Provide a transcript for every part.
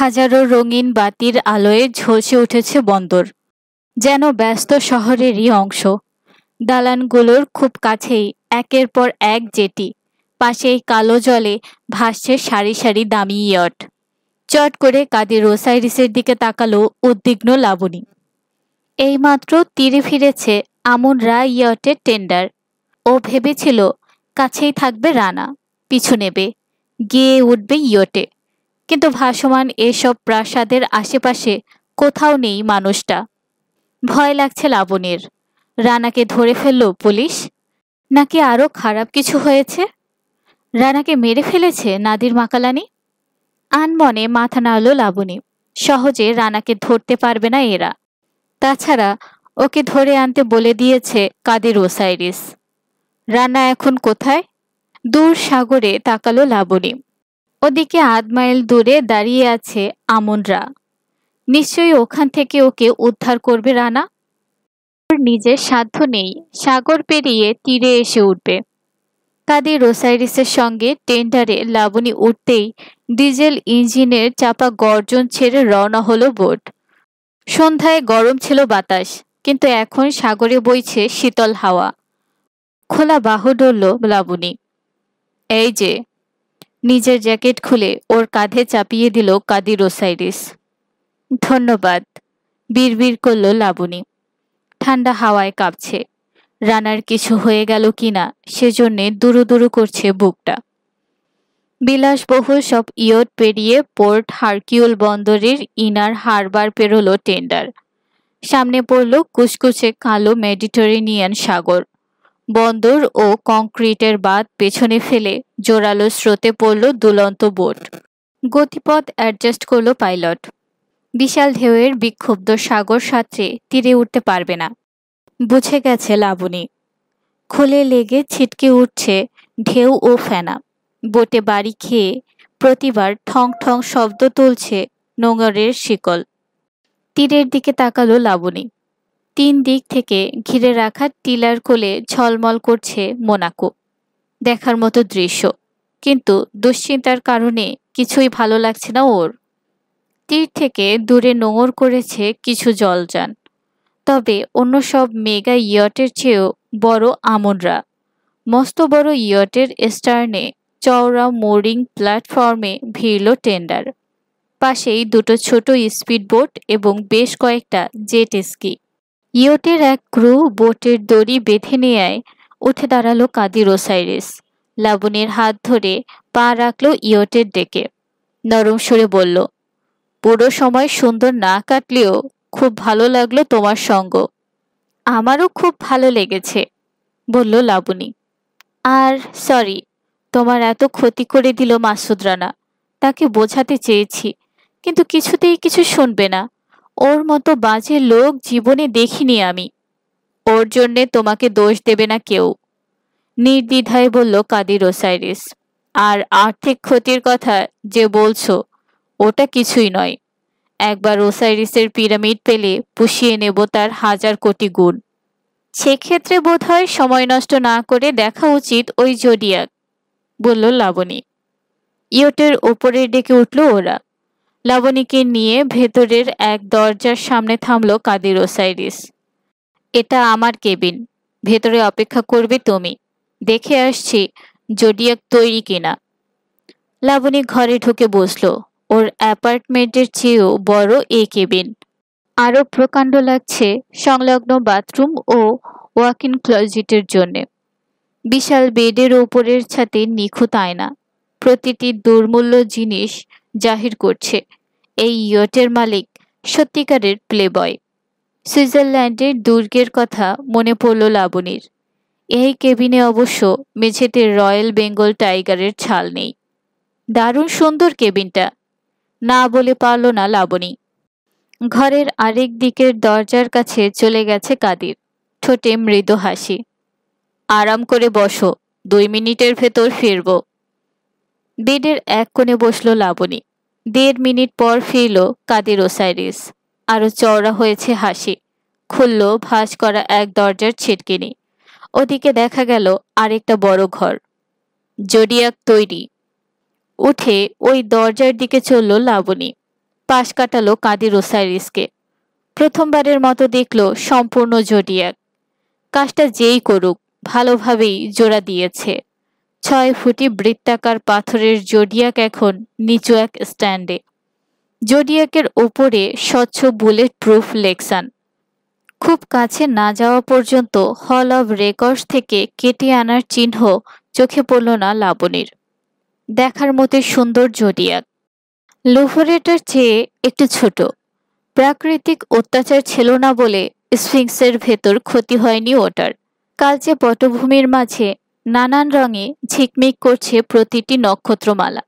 হাজারো রঙিন বাতির আলোয় ঝলসে উঠেছে বন্দর যেন ব্যস্ত শহরেরই অংশ দালানগুলোর খুব কাছেই একের পর এক জেটি পাশেই কালো জলে ভাসছে সারি সারি দামি ইয়ট চট করে কাদের ওসাইরিসের দিকে তাকালো উদ্বিগ্ন লাবণী এইমাত্র তীরে ফিরেছে রা ইয়টের টেন্ডার ও ভেবেছিল কাছেই থাকবে রানা পিছু নেবে গিয়ে উঠবে ইয়টে কিন্তু ভাসমান এসব প্রাসাদের আশেপাশে কোথাও নেই মানুষটা ভয় লাগছে লাবণীর রানাকে ধরে ফেলল পুলিশ নাকি আরও খারাপ কিছু হয়েছে রানাকে মেরে ফেলেছে নাদির মাকালানি আনমনে মাথা নাড়ল লাবণী সহজে রানাকে ধরতে পারবে না এরা তাছাড়া ওকে ধরে আনতে বলে দিয়েছে কাদের ওসাইরিস রানা এখন কোথায় দূর সাগরে তাকালো লাবণী ওদিকে আধ মাইল দূরে দাঁড়িয়ে আছে আমনরা নিশ্চয়ই ওখান থেকে ওকে উদ্ধার করবে রানা নিজের সাধ্য নেই সাগর পেরিয়ে তীরে এসে উঠবে কাদি রোসাইরিসের সঙ্গে টেন্ডারে লাবণী উঠতেই ডিজেল ইঞ্জিনের চাপা গর্জন ছেড়ে রওনা হলো বোট সন্ধ্যায় গরম ছিল বাতাস কিন্তু এখন সাগরে বইছে শীতল হাওয়া খোলা বাহু ডরল লাবণী এই যে নিজের জ্যাকেট খুলে ওর কাঁধে চাপিয়ে দিল কাদির ওসাইরিস ধন্যবাদ বিড়বিড় করল লাবণী ঠান্ডা হাওয়ায় কাঁপছে রানার কিছু হয়ে গেল কিনা সেজন্যে দুরু দুরু করছে বুকটা বিলাসবহুল সব ইয়ট পেরিয়ে পোর্ট হারকিউল বন্দরের ইনার হারবার পেরোলো টেন্ডার সামনে পড়ল কুচকুচে কালো মেডিটারেনিয়ান সাগর বন্দর ও কংক্রিটের বাদ পেছনে ফেলে জোরালো স্রোতে পড়ল দুলন্ত বোট গতিপথ অ্যাডজাস্ট করল পাইলট বিশাল ঢেউয়ের বিক্ষুব্ধ সাগর সাঁতরে তীরে উঠতে পারবে না বুঝে গেছে লাবণী খুলে লেগে ছিটকে উঠছে ঢেউ ও ফেনা বোটে বাড়ি খেয়ে প্রতিবার ঠং ঠং শব্দ তুলছে নোঙরের শিকল তীরের দিকে তাকালো লাবণী তিন দিক থেকে ঘিরে রাখা টিলার কোলে ঝলমল করছে মোনাকো দেখার মতো দৃশ্য কিন্তু দুশ্চিন্তার কারণে কিছুই ভালো লাগছে না ওর তীর থেকে দূরে নোংর করেছে কিছু জলযান তবে অন্য সব মেগা ইয়টের চেয়েও বড় আমনরা মস্ত বড় ইয়টের স্টার্নে চওড়া মোরিং প্ল্যাটফর্মে ভিড়ল টেন্ডার পাশেই দুটো ছোট বোট এবং বেশ কয়েকটা জেট স্কি ইয়োটের এক ক্রু বোটের দড়ি বেঁধে নেয় উঠে দাঁড়ালো কাদির ওসাইরিস লাবণীর হাত ধরে পা রাখলো ইয়োটের ডেকে নরম সুরে বলল পুরো সময় সুন্দর না কাটলেও খুব ভালো লাগলো তোমার সঙ্গ আমারও খুব ভালো লেগেছে বলল লাবণী আর সরি তোমার এত ক্ষতি করে দিল মাসুদ রানা তাকে বোঝাতে চেয়েছি কিন্তু কিছুতেই কিছু শুনবে না ওর মতো বাজে লোক জীবনে দেখিনি আমি ওর জন্যে তোমাকে দোষ দেবে না কেউ নির্দ্বিধায় বলল কাদির ওসাইরিস আর আর্থিক ক্ষতির কথা যে বলছো ওটা কিছুই নয় একবার ওসাইরিসের পিরামিড পেলে পুষিয়ে নেব তার হাজার কোটি গুণ সেক্ষেত্রে বোধ হয় সময় নষ্ট না করে দেখা উচিত ওই জোডিয়াক বলল লাবণী ইয়টের ওপরে ডেকে উঠল ওরা লাবণীকে নিয়ে ভেতরের এক দরজার সামনে থামল কাদির ওসাইরিস এটা আমার কেবিন ভেতরে অপেক্ষা করবে তুমি দেখে আসছি জোডিয়াক তৈরি কিনা লাবণী ঘরে ঢুকে বসল ওর অ্যাপার্টমেন্টের চেয়েও বড় এ কেবিন আরও প্রকাণ্ড লাগছে সংলগ্ন বাথরুম ও ওয়াক ইন ক্লজিটের জন্যে বিশাল বেডের ওপরের ছাতে নিখুঁত আয়না প্রতিটি দুর্মূল্য জিনিস জাহির করছে এই ইয়টের মালিক সত্যিকারের প্লেবয় সুইজারল্যান্ডের দুর্গের কথা মনে পড়ল লাবণীর এই কেবিনে অবশ্য মেঝেতে রয়্যাল বেঙ্গল টাইগারের ছাল নেই দারুণ সুন্দর কেবিনটা না বলে পারল না লাবণী ঘরের আরেক দিকের দরজার কাছে চলে গেছে কাদির ঠোঁটে মৃদু হাসি আরাম করে বসো দুই মিনিটের ভেতর ফিরবো বেডের এক কোণে বসল লাবণী দেড় মিনিট পর ফিরল কাদের ওসাইরিস আরও চওড়া হয়েছে হাসি খুলল ভাঁজ করা এক দরজার ছিটকিনি ওদিকে দেখা গেল আরেকটা বড় ঘর জডিয়াক তৈরি উঠে ওই দরজার দিকে চলল লাবণী পাশ কাটালো কাদের ওসাইরিসকে প্রথমবারের মতো দেখল সম্পূর্ণ জডিয়াক কাজটা যেই করুক ভালোভাবেই জোড়া দিয়েছে ছয় ফুটি বৃত্তাকার পাথরের জোডিয়াক এখন নিচু এক স্ট্যান্ডে জোডিয়াকের ওপরে স্বচ্ছ বুলেট প্রুফ লেকসান খুব কাছে না যাওয়া পর্যন্ত হল অব রেকর্ডস থেকে কেটে আনার চিহ্ন চোখে পড়ল না লাবণীর দেখার মতো সুন্দর জোডিয়াক লোফোরেটার চেয়ে একটু ছোট প্রাকৃতিক অত্যাচার ছিল না বলে স্ফিংসের ভেতর ক্ষতি হয়নি ওটার কালচে পটভূমির মাঝে নানান রঙে ঝিকমিক করছে প্রতিটি নক্ষত্রমালা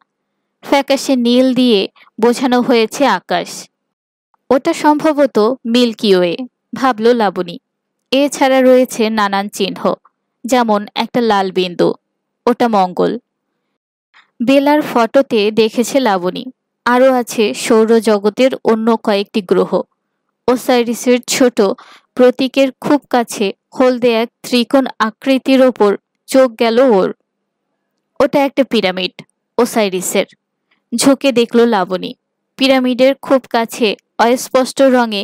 ফ্যাকাশে নীল দিয়ে বোঝানো হয়েছে আকাশ ওটা সম্ভবত মিল্কি ওয়ে ভাবল লাবণী এছাড়া রয়েছে নানান চিহ্ন যেমন একটা লাল বিন্দু ওটা মঙ্গল বেলার ফটোতে দেখেছে লাবণী আরও আছে সৌরজগতের অন্য কয়েকটি গ্রহ ওসাইরিসের ছোট প্রতীকের খুব কাছে হলদে এক ত্রিকোণ আকৃতির ওপর চোখ গেল ওর ওটা একটা পিরামিড ওসাইরিসের ঝুঁকে দেখল লাবণী পিরামিডের খুব কাছে অস্পষ্ট রঙে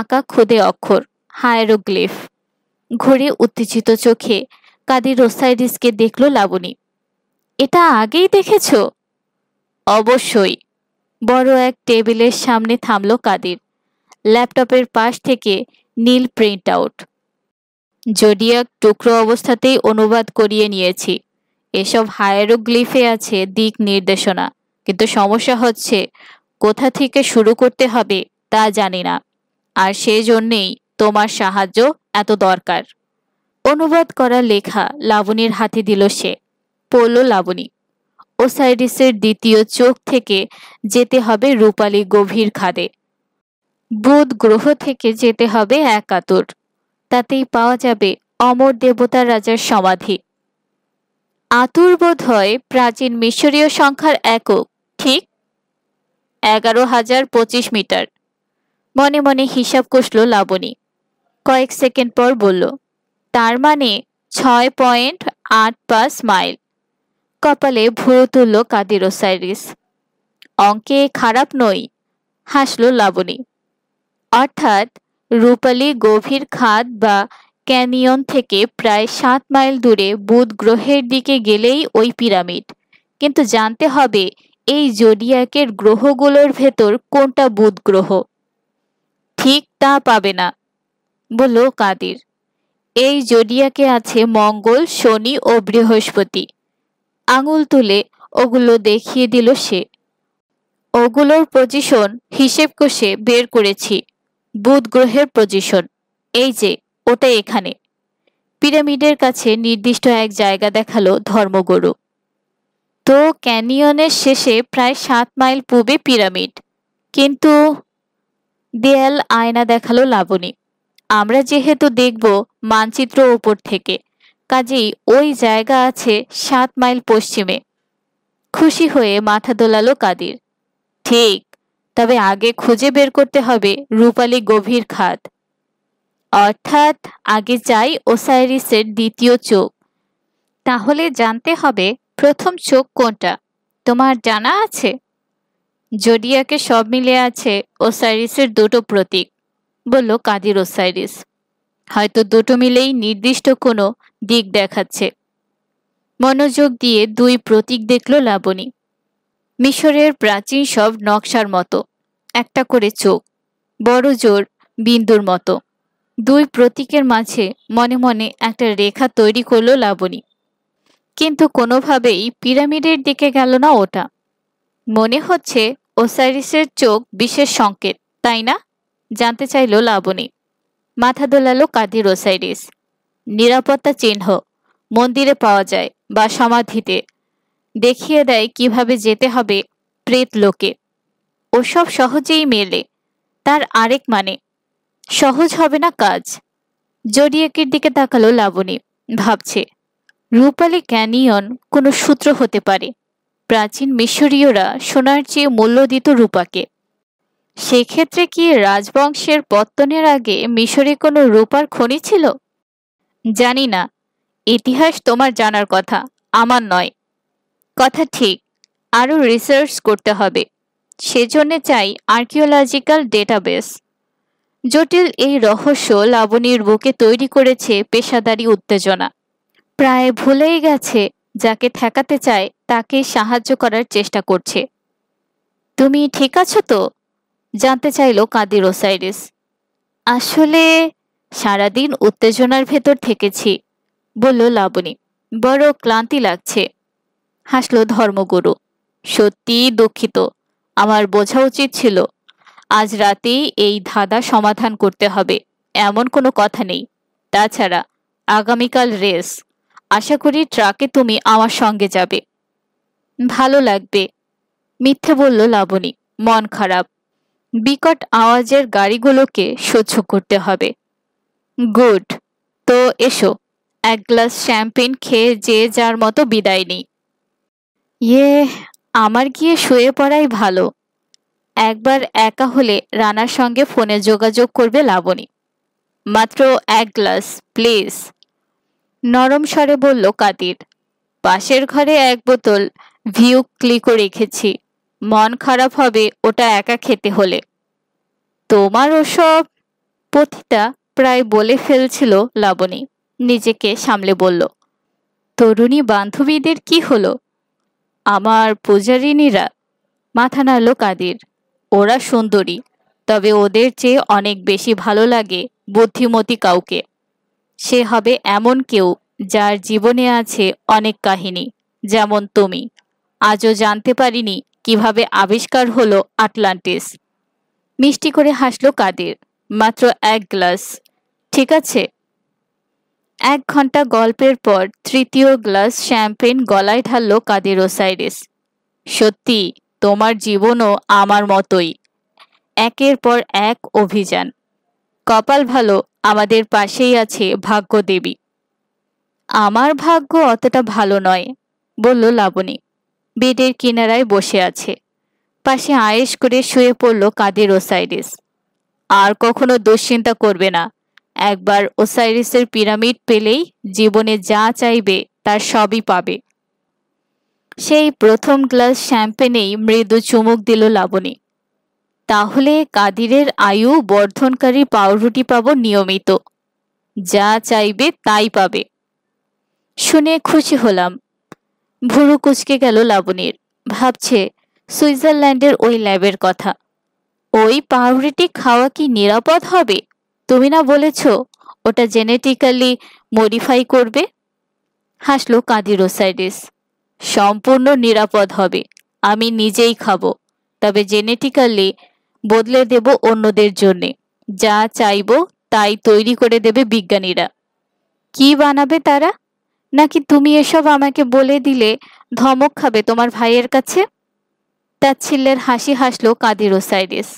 আঁকা খোদে অক্ষর হায়ারোগ্লিফ ঘুরে উত্তেজিত চোখে কাদির ওসাইরিসকে দেখল লাবণী এটা আগেই দেখেছ অবশ্যই বড় এক টেবিলের সামনে থামল কাদির ল্যাপটপের পাশ থেকে নীল প্রিন্ট আউট জোডিয়াক টুকরো অবস্থাতেই অনুবাদ করিয়ে নিয়েছি এসব হায়ারোগ্লিফে আছে দিক নির্দেশনা কিন্তু সমস্যা হচ্ছে কোথা থেকে শুরু করতে হবে তা জানি না আর সেজন্যেই তোমার সাহায্য এত দরকার অনুবাদ করা লেখা লাবণীর হাতে দিল সে পোল লাবণী ওসাইডিসের দ্বিতীয় চোখ থেকে যেতে হবে রূপালী গভীর খাদে বুধ গ্রহ থেকে যেতে হবে একাতর তাতেই পাওয়া যাবে অমর দেবতার রাজার সমাধি আতুর বোধ হয় প্রাচীন মিশরীয় সংখ্যার একক ঠিক এগারো হাজার পঁচিশ মিটার মনে মনে হিসাব কষল লাবণী কয়েক সেকেন্ড পর বলল তার মানে ছয় পয়েন্ট আট পাঁচ মাইল কপালে ভুয়ো তুলল কাদির ওসাইরিস অঙ্কে খারাপ নই হাসল লাবণী অর্থাৎ রূপালী গভীর খাদ বা ক্যানিয়ন থেকে প্রায় সাত মাইল দূরে বুধ গ্রহের দিকে গেলেই ওই পিরামিড কিন্তু জানতে হবে এই জোডিয়াকের গ্রহগুলোর ভেতর কোনটা বুধ গ্রহ ঠিক তা পাবে না বলল কাদির এই জোডিয়াকে আছে মঙ্গল শনি ও বৃহস্পতি আঙুল তুলে ওগুলো দেখিয়ে দিল সে ওগুলোর পজিশন হিসেব কষে বের করেছি বুধ গ্রহের পজিশন এই যে ওটা এখানে পিরামিডের কাছে নির্দিষ্ট এক জায়গা দেখালো ধর্মগুরু তো ক্যানিয়নের শেষে প্রায় সাত মাইল পূবে পিরামিড কিন্তু দেয়াল আয়না দেখালো লাবণী আমরা যেহেতু দেখব মানচিত্র ওপর থেকে কাজেই ওই জায়গা আছে সাত মাইল পশ্চিমে খুশি হয়ে মাথা দোলালো কাদির ঠিক তবে আগে খুঁজে বের করতে হবে রূপালী গভীর খাত অর্থাৎ আগে চাই ওসাইরিসের দ্বিতীয় চোখ তাহলে জানতে হবে প্রথম চোখ কোনটা তোমার জানা আছে জডিয়াকে সব মিলে আছে ওসাইরিসের দুটো প্রতীক বলল কাদির ওসাইরিস হয়তো দুটো মিলেই নির্দিষ্ট কোনো দিক দেখাচ্ছে মনোযোগ দিয়ে দুই প্রতীক দেখল লাবণী মিশরের প্রাচীন সব নকশার মতো একটা করে চোখ বড় জোর বিন্দুর মতো দুই প্রতীকের মাঝে মনে মনে একটা রেখা তৈরি করলো লাবণী কিন্তু কোনোভাবেই পিরামিডের দিকে গেল না ওটা মনে হচ্ছে ওসাইরিসের চোখ বিশেষ সংকেত তাই না জানতে চাইল লাবণী মাথা দোলালো কাদির ওসাইরিস নিরাপত্তা চিহ্ন মন্দিরে পাওয়া যায় বা সমাধিতে দেখিয়ে দেয় কিভাবে যেতে হবে প্রেত লোকে ওসব সহজেই মেলে তার আরেক মানে সহজ হবে না কাজ জডিয়াকের দিকে তাকালো লাবণী ভাবছে রূপালী ক্যানিয়ন কোনো সূত্র হতে পারে প্রাচীন মিশরীয়রা সোনার চেয়ে মূল্য দিত রূপাকে সেক্ষেত্রে কি রাজবংশের পত্তনের আগে মিশরে কোনো রূপার খনি ছিল জানি না ইতিহাস তোমার জানার কথা আমার নয় কথা ঠিক আরও রিসার্চ করতে হবে সেজন্য চাই আর্কিওলজিক্যাল ডেটাবেস জটিল এই রহস্য লাবণীর বুকে তৈরি করেছে পেশাদারি উত্তেজনা প্রায় ভুলেই গেছে যাকে ঠেকাতে চায় তাকে সাহায্য করার চেষ্টা করছে তুমি ঠিক আছো তো জানতে চাইল কাদির ওসাইরিস আসলে সারাদিন উত্তেজনার ভেতর থেকেছি বলল লাবণী বড় ক্লান্তি লাগছে হাসলো ধর্মগুরু সত্যি দুঃখিত আমার বোঝা উচিত ছিল আজ রাতে এই ধাঁধা সমাধান করতে হবে এমন কোনো কথা নেই তাছাড়া আগামীকাল রেস আশা করি ট্রাকে তুমি আমার সঙ্গে যাবে ভালো লাগবে মিথ্যে বলল লাবণী মন খারাপ বিকট আওয়াজের গাড়িগুলোকে সহ্য করতে হবে গুড তো এসো এক গ্লাস শ্যাম্পেন খেয়ে যে যার মতো বিদায় নিই ইয়ে আমার গিয়ে শুয়ে পড়াই ভালো একবার একা হলে রানার সঙ্গে ফোনে যোগাযোগ করবে লাবণী মাত্র এক গ্লাস প্লিজ নরম স্বরে বলল কাদির পাশের ঘরে এক বোতল ভিউ ক্লিকও রেখেছি মন খারাপ হবে ওটা একা খেতে হলে তোমার ওসব পথিটা প্রায় বলে ফেলছিল লাবণী নিজেকে সামলে বলল তরুণী বান্ধবীদের কি হলো আমার পূজারিনীরা মাথা নাড়ল কাদের ওরা সুন্দরী তবে ওদের চেয়ে অনেক বেশি ভালো লাগে বুদ্ধিমতী কাউকে সে হবে এমন কেউ যার জীবনে আছে অনেক কাহিনী যেমন তুমি আজও জানতে পারিনি কিভাবে আবিষ্কার হলো আটলান্টিস মিষ্টি করে হাসলো কাদের মাত্র এক গ্লাস ঠিক আছে এক ঘন্টা গল্পের পর তৃতীয় গ্লাস শ্যাম্পেন গলায় ঢাললো কাদের ওসাইরিস সত্যি তোমার জীবনও আমার মতোই একের পর এক অভিযান কপাল ভালো আমাদের পাশেই আছে ভাগ্যদেবী আমার ভাগ্য অতটা ভালো নয় বলল লাবণী বেডের কিনারায় বসে আছে পাশে আয়েস করে শুয়ে পড়ল কাদের ওসাইরিস আর কখনো দুশ্চিন্তা করবে না একবার ওসাইরিসের পিরামিড পেলেই জীবনে যা চাইবে তার সবই পাবে সেই প্রথম গ্লাস শ্যাম্পেনেই মৃদু চুমুক দিল লাবণী তাহলে কাদিরের আয়ু বর্ধনকারী পাউরুটি পাব নিয়মিত যা চাইবে তাই পাবে শুনে খুশি হলাম ভুরু কুচকে গেল লাবণীর ভাবছে সুইজারল্যান্ডের ওই ল্যাবের কথা ওই পাউরুটি খাওয়া কি নিরাপদ হবে তুমি না বলেছ ওটা জেনেটিক্যালি মডিফাই করবে হাসলো কাঁদিরোসাইডিস সম্পূর্ণ নিরাপদ হবে আমি নিজেই খাবো তবে জেনেটিক্যালি বদলে দেব অন্যদের জন্যে যা চাইব তাই তৈরি করে দেবে বিজ্ঞানীরা কি বানাবে তারা নাকি তুমি এসব আমাকে বলে দিলে ধমক খাবে তোমার ভাইয়ের কাছে তাচ্ছিল্যের হাসি হাসলো কাঁদি রোসাইডিস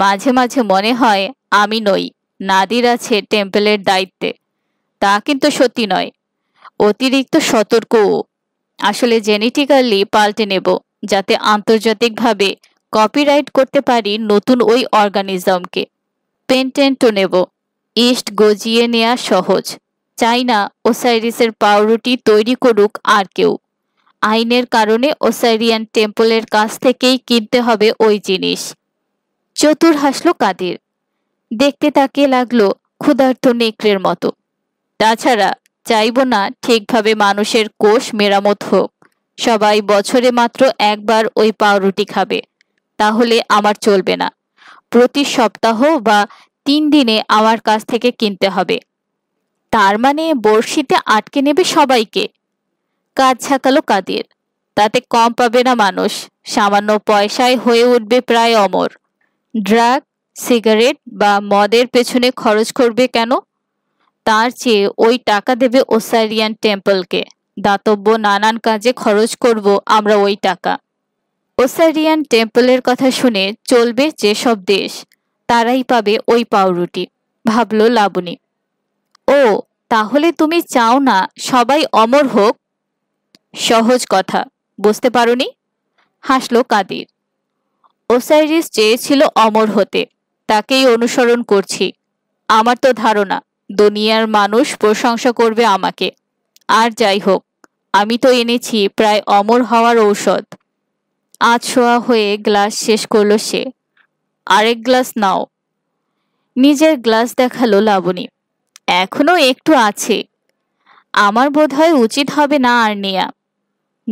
মাঝে মাঝে মনে হয় আমি নই নাদির আছে টেম্পেলের দায়িত্বে তা কিন্তু সত্যি নয় অতিরিক্ত সতর্কও আসলে জেনেটিক্যালি পাল্টে নেব যাতে আন্তর্জাতিকভাবে কপিরাইট করতে পারি নতুন ওই অর্গানিজমকে পেন্টেন্টও নেব ইস্ট গজিয়ে নেয়া সহজ চাইনা ওসাইরিসের পাউরুটি তৈরি করুক আর কেউ আইনের কারণে ওসাইরিয়ান টেম্পলের কাছ থেকেই কিনতে হবে ওই জিনিস চতুর হাসলো কাদির দেখতে তাকে লাগলো ক্ষুধার্ত নেকড়ের মতো তাছাড়া চাইব না ঠিকভাবে মানুষের কোষ মেরামত হোক সবাই বছরে মাত্র একবার ওই পাউরুটি খাবে তাহলে আমার চলবে না প্রতি সপ্তাহ বা তিন দিনে আমার কাছ থেকে কিনতে হবে তার মানে বড়শিতে আটকে নেবে সবাইকে কাজ ছাকালো কাদের তাতে কম পাবে না মানুষ সামান্য পয়সায় হয়ে উঠবে প্রায় অমর ড্রাগ সিগারেট বা মদের পেছনে খরচ করবে কেন তার চেয়ে ওই টাকা দেবে ওসাইরিয়ান টেম্পলকে দাতব্য নানান কাজে খরচ করব আমরা ওই টাকা ওসারিয়ান টেম্পলের কথা শুনে চলবে যেসব দেশ তারাই পাবে ওই পাউরুটি ভাবল লাবণী ও তাহলে তুমি চাও না সবাই অমর হোক সহজ কথা বুঝতে পারোনি হাসল কাদির ওসাইরিস চেয়েছিল অমর হতে তাকেই অনুসরণ করছি আমার তো ধারণা দুনিয়ার মানুষ প্রশংসা করবে আমাকে আর যাই হোক আমি তো এনেছি প্রায় অমর হওয়ার ঔষধ শোয়া হয়ে গ্লাস শেষ করলো সে আরেক গ্লাস নাও নিজের গ্লাস দেখালো লাবণী এখনও একটু আছে আমার বোধ হয় উচিত হবে না আর নেয়া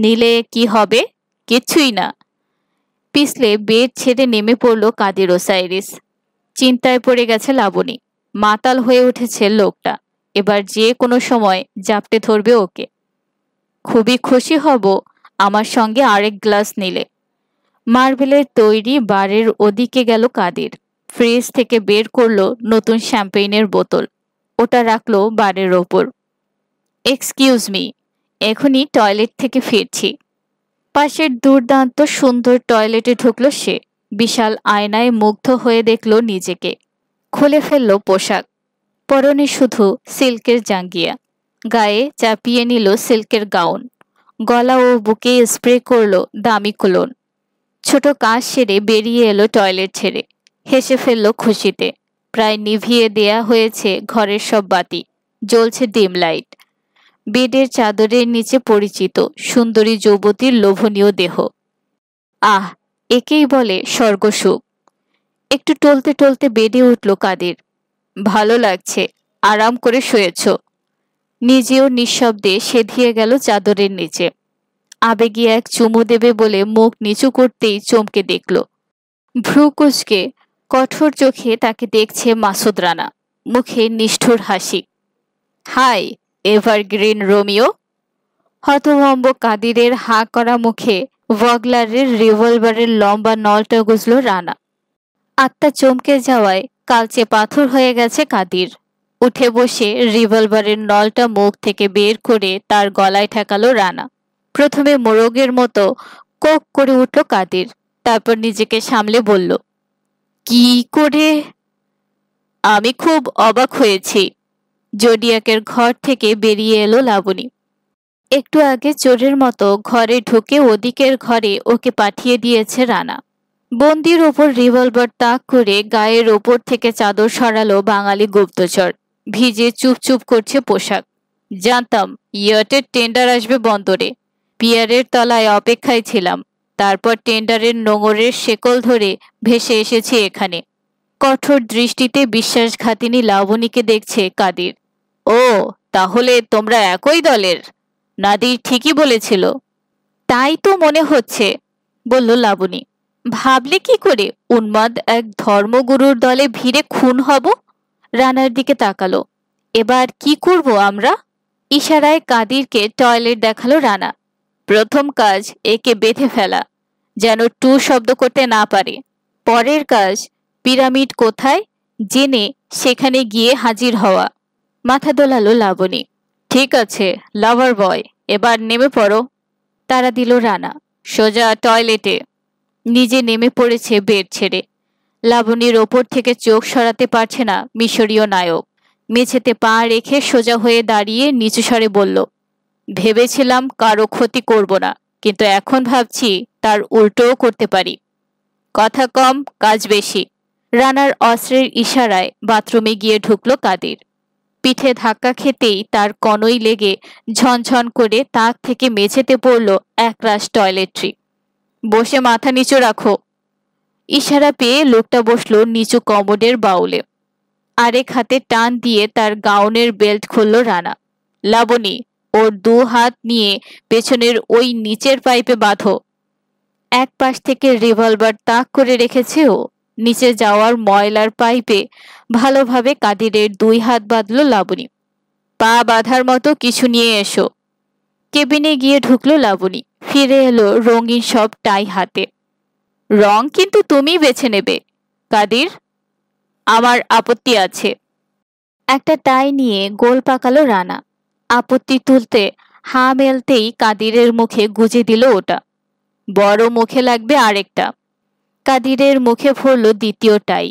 নিলে কি হবে কিচ্ছুই না পিছলে বেড ছেড়ে নেমে পড়ল কাদের ওসাইরিস চিন্তায় পড়ে গেছে লাবণী মাতাল হয়ে উঠেছে লোকটা এবার যে কোনো সময় জাপটে ধরবে ওকে খুবই খুশি হব আমার সঙ্গে আরেক গ্লাস নিলে মার্বেলের তৈরি বারের ওদিকে গেল কাদের ফ্রিজ থেকে বের করলো নতুন শ্যাম্পেইনের বোতল ওটা রাখলো বারের ওপর এক্সকিউজ মি এখনই টয়লেট থেকে ফিরছি পাশের দুর্দান্ত সুন্দর টয়লেটে ঢুকলো সে বিশাল আয়নায় মুগ্ধ হয়ে দেখল নিজেকে খুলে ফেলল পোশাক পরনে শুধু সিল্কের জাঙ্গিয়া গায়ে চাপিয়ে নিল সিল্কের গাউন গলা ও বুকে স্প্রে করল দামি কুলন ছোট কাজ সেরে বেরিয়ে এলো টয়লেট ছেড়ে হেসে ফেলল খুশিতে প্রায় নিভিয়ে দেয়া হয়েছে ঘরের সব বাতি জ্বলছে ডিম লাইট বেডের চাদরের নিচে পরিচিত সুন্দরী যুবতীর লোভনীয় দেহ আহ একেই বলে স্বর্গসুখ একটু টলতে টলতে বেডে উঠল কাদের ভালো লাগছে আরাম করে শুয়েছ নিজেও নিঃশব্দে সেধিয়ে গেল চাদরের নিচে আবেগী এক চুমু দেবে বলে মুখ নিচু করতেই চমকে দেখল ভ্রু কুচকে কঠোর চোখে তাকে দেখছে মাসুদ রানা মুখে নিষ্ঠুর হাসি হাই এভারগ্রিন রোমিও হতভম্ব কাদিরের হাঁ করা মুখে ওয়াগলারের রিভলভারের লম্বা নলটা গুজল রানা আত্মা চমকে যাওয়ায় কালচে পাথর হয়ে গেছে কাদির উঠে বসে রিভলভারের নলটা মুখ থেকে বের করে তার গলায় ঠেকালো রানা প্রথমে মোরগের মতো কোক করে উঠল কাদির তারপর নিজেকে সামলে বলল কি করে আমি খুব অবাক হয়েছি জডিয়াকের ঘর থেকে বেরিয়ে এলো লাবণী একটু আগে চোরের মতো ঘরে ঢুকে ওদিকের ঘরে ওকে পাঠিয়ে দিয়েছে রানা বন্দির ওপর রিভলভার তাক করে গায়ের ওপর থেকে চাদর সরালো বাঙালি গুপ্তচর ভিজে চুপচুপ করছে পোশাক জানতাম ইয়টের টেন্ডার আসবে বন্দরে পিয়ারের তলায় অপেক্ষায় ছিলাম তারপর টেন্ডারের নোঙরের শেকল ধরে ভেসে এসেছি এখানে কঠোর দৃষ্টিতে বিশ্বাসঘাতিনী লাবণীকে দেখছে কাদির ও তাহলে তোমরা একই দলের নাদির ঠিকই বলেছিল তাই তো মনে হচ্ছে বলল লাবণী ভাবলে কি করে উন্মাদ এক ধর্মগুরুর দলে ভিড়ে খুন হব রানার দিকে তাকালো এবার কি করব আমরা ইশারায় কাদিরকে টয়লেট দেখালো রানা প্রথম কাজ একে বেঁধে ফেলা যেন টু শব্দ করতে না পারে পরের কাজ পিরামিড কোথায় জেনে সেখানে গিয়ে হাজির হওয়া মাথা দোলালো লাবণী ঠিক আছে লাভার বয় এবার নেমে পড়ো তারা দিল রানা সোজা টয়লেটে নিজে নেমে পড়েছে বেড ছেড়ে লাবণীর ওপর থেকে চোখ সরাতে পারছে না মিশরীয় নায়ক মেঝেতে পা রেখে সোজা হয়ে দাঁড়িয়ে নিচু স্বরে বলল ভেবেছিলাম কারো ক্ষতি করব না কিন্তু এখন ভাবছি তার উল্টোও করতে পারি কথা কম কাজ বেশি রানার অস্ত্রের ইশারায় বাথরুমে গিয়ে ঢুকলো কাদের পিঠে ধাক্কা খেতেই তার কনই লেগে ঝনঝন করে তাক থেকে মেঝেতে পড়ল একরাশ টয়লেট্রি বসে মাথা নিচু রাখো ইশারা পেয়ে লোকটা বসল নিচু কমোডের বাউলে আরেক হাতে টান দিয়ে তার গাউনের বেল্ট খুলল রানা লাবণী ওর দু হাত নিয়ে পেছনের ওই নিচের পাইপে বাঁধো এক পাশ থেকে রিভলভার তাক করে রেখেছে ও নিচে যাওয়ার ময়লার পাইপে ভালোভাবে কাদিরের দুই হাত বাঁধল লাবণী পা বাঁধার মতো কিছু নিয়ে এসো কেবিনে গিয়ে ঢুকলো লাবণী ফিরে এলো রঙিন সব টাই হাতে রং কিন্তু তুমি বেছে নেবে কাদির আমার আপত্তি আছে একটা টাই নিয়ে গোল পাকালো রানা আপত্তি তুলতে হা মেলতেই কাদিরের মুখে গুজে দিল ওটা বড় মুখে লাগবে আরেকটা কাদিরের মুখে পড়ল দ্বিতীয় টাই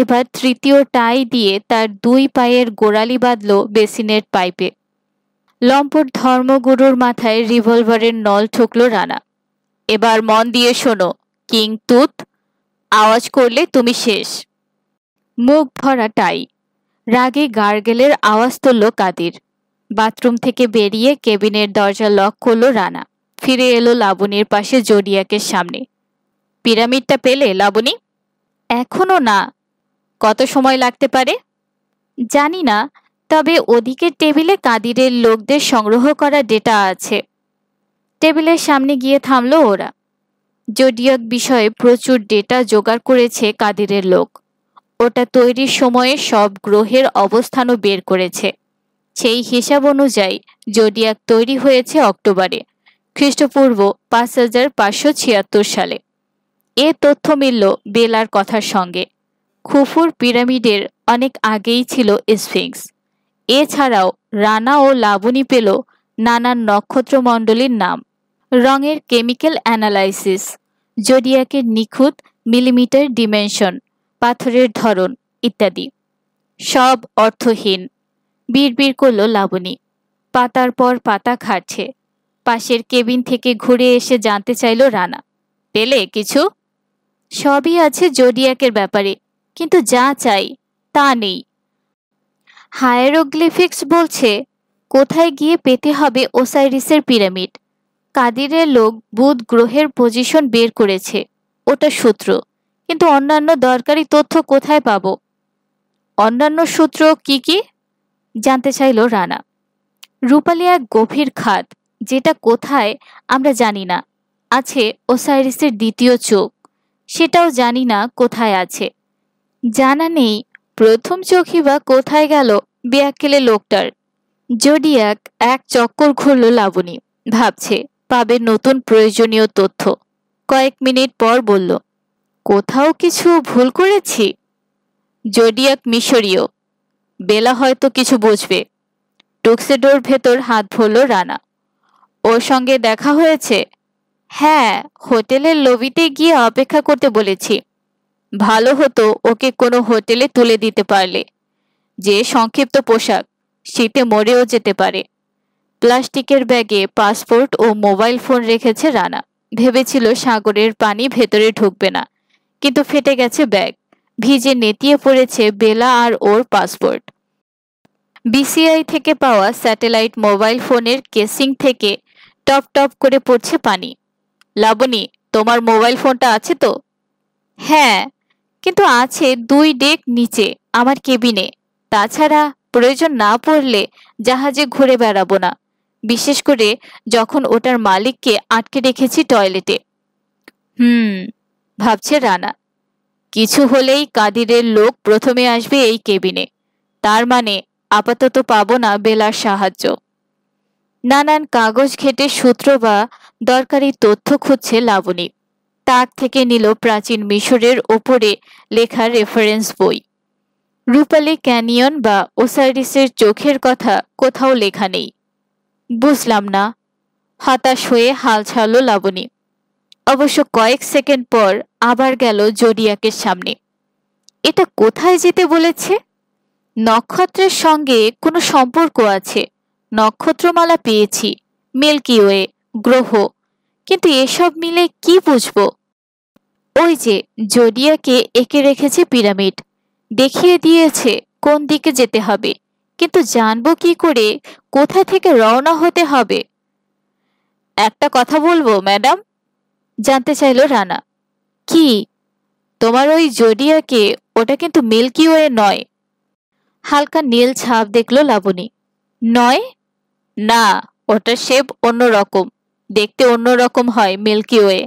এবার তৃতীয় টাই দিয়ে তার দুই পায়ের গোড়ালি বাঁধল বেসিনের পাইপে লম্পট ধর্মগুরুর মাথায় রিভলভারের নল ঠুকল রানা এবার মন দিয়ে শোনো কিং তুত আওয়াজ করলে তুমি শেষ মুখ ভরা টাই রাগে গার্গেলের আওয়াজ তুলল কাদির বাথরুম থেকে বেরিয়ে কেবিনের দরজা লক করল রানা ফিরে এলো লাবণীর পাশে জোডিয়াকের সামনে পিরামিডটা পেলে লাবণী এখনও না কত সময় লাগতে পারে জানি না তবে ওদিকের টেবিলে কাদিরের লোকদের সংগ্রহ করা ডেটা আছে টেবিলের সামনে গিয়ে থামল ওরা জোডিয়াক বিষয়ে প্রচুর ডেটা জোগাড় করেছে কাদিরের লোক ওটা তৈরির সময়ে সব গ্রহের অবস্থানও বের করেছে সেই হিসাব অনুযায়ী জোডিয়াক তৈরি হয়েছে অক্টোবরে খ্রিস্টপূর্ব পাঁচ হাজার পাঁচশো ছিয়াত্তর সালে এ তথ্য মিলল বেলার কথার সঙ্গে খুফুর পিরামিডের অনেক আগেই ছিল স্ফিংস এছাড়াও রানা ও লাবণী পেল নানান নক্ষত্রমণ্ডলীর নাম রঙের কেমিক্যাল অ্যানালাইসিস জোডিয়াকের নিখুঁত মিলিমিটার ডিমেনশন পাথরের ধরন ইত্যাদি সব অর্থহীন বিড়বিড় করল লাবণী পাতার পর পাতা খাচ্ছে পাশের কেবিন থেকে ঘুরে এসে জানতে চাইল রানা পেলে কিছু সবই আছে জোডিয়াকের ব্যাপারে কিন্তু যা চাই তা নেই হায়ারোগ্লিফিক্স বলছে কোথায় গিয়ে পেতে হবে ওসাইরিসের পিরামিড কাদিরের লোক বুধ গ্রহের পজিশন বের করেছে ওটা সূত্র কিন্তু অন্যান্য দরকারি তথ্য কোথায় পাব অন্যান্য সূত্র কি কি জানতে চাইল রানা রূপালী এক গভীর খাত যেটা কোথায় আমরা জানি না আছে ওসাইরিসের দ্বিতীয় চোখ সেটাও জানি না কোথায় আছে জানা নেই প্রথম চোখে বা কোথায় গেল বিয়াকেলে লোকটার জোডিয়াক এক চক্কর ঘুরল লাবণী ভাবছে পাবে নতুন প্রয়োজনীয় তথ্য কয়েক মিনিট পর বলল কোথাও কিছু ভুল করেছি জোডিয়াক মিশরীয় বেলা হয়তো কিছু বুঝবে টুক্সেডোর ভেতর হাত ভরল রানা ওর সঙ্গে দেখা হয়েছে হ্যাঁ হোটেলের লবিতে গিয়ে অপেক্ষা করতে বলেছি ভালো হতো ওকে কোনো হোটেলে তুলে দিতে পারলে যে সংক্ষিপ্ত পোশাক শীতে মরেও যেতে পারে প্লাস্টিকের ব্যাগে পাসপোর্ট ও মোবাইল ফোন রেখেছে রানা ভেবেছিল সাগরের পানি ভেতরে ঢুকবে না কিন্তু ফেটে গেছে ব্যাগ ভিজে নেতিয়ে পড়েছে বেলা আর ওর পাসপোর্ট বিসিআই থেকে পাওয়া স্যাটেলাইট মোবাইল ফোনের কেসিং থেকে টপ টপ করে পড়ছে পানি লাবণী তোমার মোবাইল ফোনটা আছে তো হ্যাঁ কিন্তু আছে দুই ডেক নিচে আমার কেবিনে তাছাড়া প্রয়োজন না পড়লে জাহাজে ঘুরে বেড়াবো না বিশেষ করে যখন ওটার মালিককে আটকে রেখেছি টয়লেটে হুম ভাবছে রানা কিছু হলেই কাদিরের লোক প্রথমে আসবে এই কেবিনে তার মানে আপাতত পাবো না বেলার সাহায্য নানান কাগজ ঘেটে সূত্র বা দরকারি তথ্য খুঁজছে লাবণী তাক থেকে নিল প্রাচীন মিশরের ওপরে লেখা রেফারেন্স বই রূপালী ক্যানিয়ন বা ওসাইরিসের চোখের কথা কোথাও লেখা নেই বুঝলাম না হতাশ হয়ে হাল ছাড়ল লাবণী অবশ্য কয়েক সেকেন্ড পর আবার গেল জোডিয়াকের সামনে এটা কোথায় যেতে বলেছে নক্ষত্রের সঙ্গে কোনো সম্পর্ক আছে নক্ষত্রমালা পেয়েছি মিল্কি ওয়ে গ্রহ কিন্তু এসব মিলে কি বুঝব ওই যে জোডিয়াকে এঁকে রেখেছে পিরামিড দেখিয়ে দিয়েছে কোন দিকে যেতে হবে কিন্তু জানবো কি করে কোথা থেকে রওনা হতে হবে একটা কথা বলবো ম্যাডাম জানতে চাইল রানা কি তোমার ওই জোডিয়াকে ওটা কিন্তু মিল্কি ওয়ে নয় হালকা নীল ছাপ দেখল লাবণী নয় না ওটার শেপ অন্যরকম দেখতে অন্যরকম হয় মিল্কিওয়ে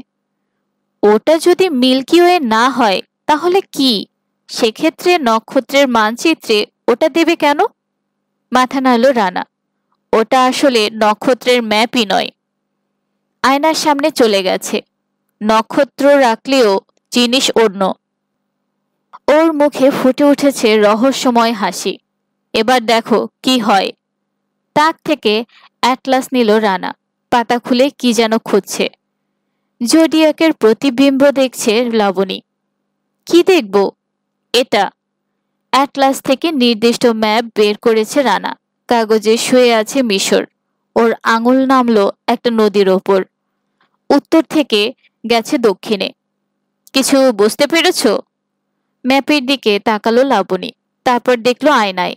ওটা যদি মিল্কিওয়ে না হয় তাহলে কি সেক্ষেত্রে নক্ষত্রের মানচিত্রে ওটা দেবে কেন মাথা নাল রানা ওটা আসলে নক্ষত্রের ম্যাপই নয় আয়নার সামনে চলে গেছে নক্ষত্র রাখলেও জিনিস অন্য ওর মুখে ফুটে উঠেছে রহস্যময় হাসি এবার দেখো কি হয় তাক থেকে অ্যাটলাস নিল রানা পাতা খুলে কি যেন খুঁজছে জোডিয়াকের প্রতিবিম্ব দেখছে লাবণী কি দেখব এটা অ্যাটলাস থেকে নির্দিষ্ট ম্যাপ বের করেছে রানা কাগজে শুয়ে আছে মিশর ওর আঙুল নামলো একটা নদীর ওপর উত্তর থেকে গেছে দক্ষিণে কিছু বুঝতে পেরেছ ম্যাপের দিকে তাকালো লাবণী তারপর দেখলো আয়নায়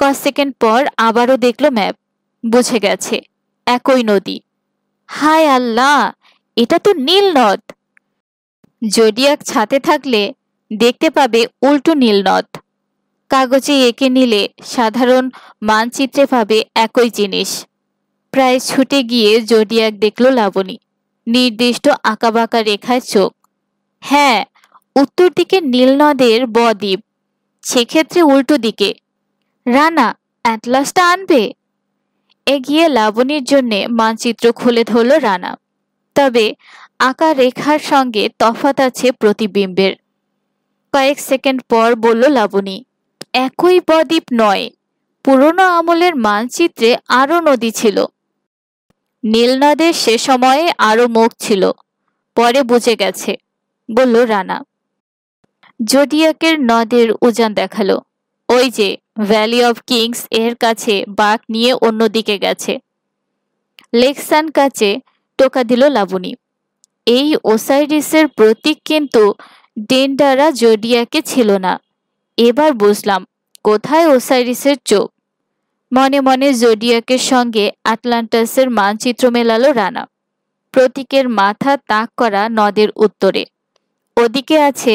কয়েক সেকেন্ড পর আবারও দেখলো ম্যাপ বুঝে গেছে একই নদী হায় আল্লাহ এটা তো নীল নদ জডিয়াক ছাতে থাকলে দেখতে পাবে উল্টো নীল নদ কাগজে এঁকে নিলে সাধারণ মানচিত্রে পাবে একই জিনিস প্রায় ছুটে গিয়ে জডিয়াক দেখল লাবণী নির্দিষ্ট আঁকাবাঁকা রেখায় চোখ হ্যাঁ উত্তর দিকে নীলনদের বদ্বীপ সেক্ষেত্রে উল্টো দিকে রানা অ্যাটলাসটা আনবে এগিয়ে লাবণীর জন্যে মানচিত্র খুলে ধরল রানা তবে আঁকা রেখার সঙ্গে তফাত আছে প্রতিবিম্বের কয়েক সেকেন্ড পর বলল লাবণী একই বদ্বীপ নয় পুরনো আমলের মানচিত্রে আরও নদী ছিল নীলনদের সে সময়ে আরও মুখ ছিল পরে বুঝে গেছে বলল রানা জোডিয়াকের নদের উজান দেখালো ওই যে ভ্যালি অফ কিংস এর কাছে বাঘ নিয়ে অন্যদিকে গেছে লেকসান কাছে টোকা দিল লাবণী এই ওসাইরিসের প্রতীক কিন্তু ডেন্ডারা জডিয়াকে ছিল না এবার বুঝলাম কোথায় ওসাইরিসের চোখ মনে মনে জোডিয়াকের সঙ্গে আটলান্টাসের মানচিত্র মেলালো রানা প্রতীকের মাথা তাক করা নদের উত্তরে ওদিকে আছে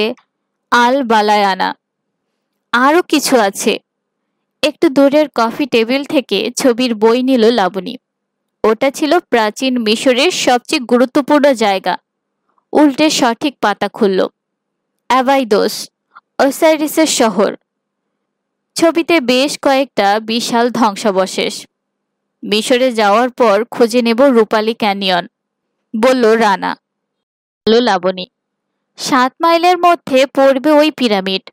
আল বালায়ানা আরও কিছু আছে একটু দূরের কফি টেবিল থেকে ছবির বই নিল লাবণী ওটা ছিল প্রাচীন মিশরের সবচেয়ে গুরুত্বপূর্ণ জায়গা উল্টে সঠিক পাতা খুলল অ্যাবাইদোস ওসাইরিসের শহর ছবিতে বেশ কয়েকটা বিশাল ধ্বংসাবশেষ মিশরে যাওয়ার পর খুঁজে নেব রূপালী ক্যানিয়ন বলল রানা বলল লাবণী সাত মাইলের মধ্যে পড়বে ওই পিরামিড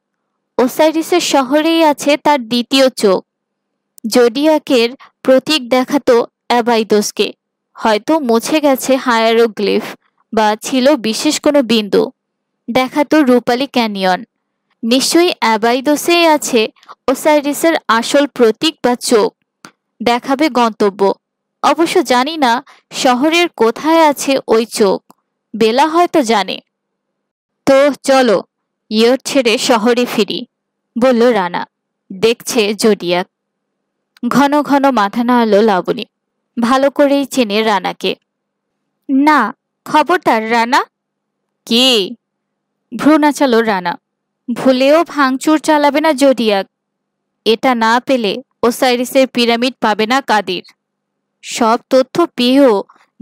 ওসাইরিসের শহরেই আছে তার দ্বিতীয় চোখ জোডিয়াকের প্রতীক দেখাতো অ্যাবাইদোসকে হয়তো মুছে গেছে হায়ারোগ্লিফ বা ছিল বিশেষ কোনো বিন্দু দেখাতো রূপালী ক্যানিয়ন নিশ্চয়ই অ্যাবাইদোসেই আছে ওসাইরিসের আসল প্রতীক বা চোখ দেখাবে গন্তব্য অবশ্য জানি না শহরের কোথায় আছে ওই চোখ বেলা হয়তো জানে তো চলো ইয়র ছেড়ে শহরে ফিরি বলল রানা দেখছে জোডিয়াক ঘন ঘন মাথা হলো লাবণী ভালো করেই চেনে রানাকে না খবরটার রানা কে ভ্রু রানা ভুলেও ভাঙচুর চালাবে না জোডিয়াক এটা না পেলে ওসাইরিসের পিরামিড পাবে না কাদির সব তথ্য পেয়েও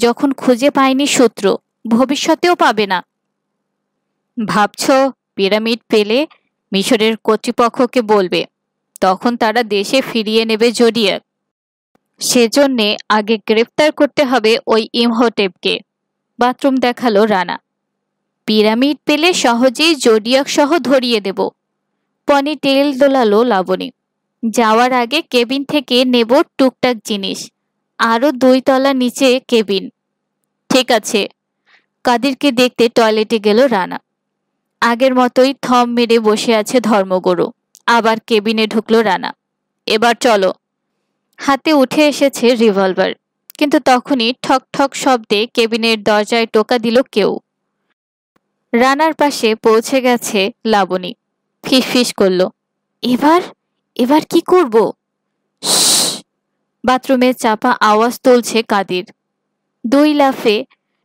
যখন খুঁজে পায়নি সূত্র ভবিষ্যতেও পাবে না ভাবছ পিরামিড পেলে মিশরের কর্তৃপক্ষকে বলবে তখন তারা দেশে ফিরিয়ে নেবে জোডিয়াক সেজন্যে আগে গ্রেফতার করতে হবে ওই ইমহোটেপকে বাথরুম দেখালো রানা পিরামিড পেলে সহজেই জোডিয়াক সহ ধরিয়ে দেব পনি টেল দোলালো লাবণী যাওয়ার আগে কেবিন থেকে নেব টুকটাক জিনিস আরও দুই তলা নিচে কেবিন ঠিক আছে কাদিরকে দেখতে টয়লেটে গেল রানা আগের মতোই থম মেরে বসে আছে ধর্মগুরু আবার কেবিনে ঢুকলো রানা এবার চলো হাতে উঠে এসেছে রিভলভার কিন্তু তখনই ঠক ঠক শব্দে কেবিনের দরজায় টোকা দিল কেউ রানার পাশে পৌঁছে গেছে লাবণী ফিসফিস করল এবার এবার কি করব বাথরুমে চাপা আওয়াজ তুলছে কাদির দুই লাফে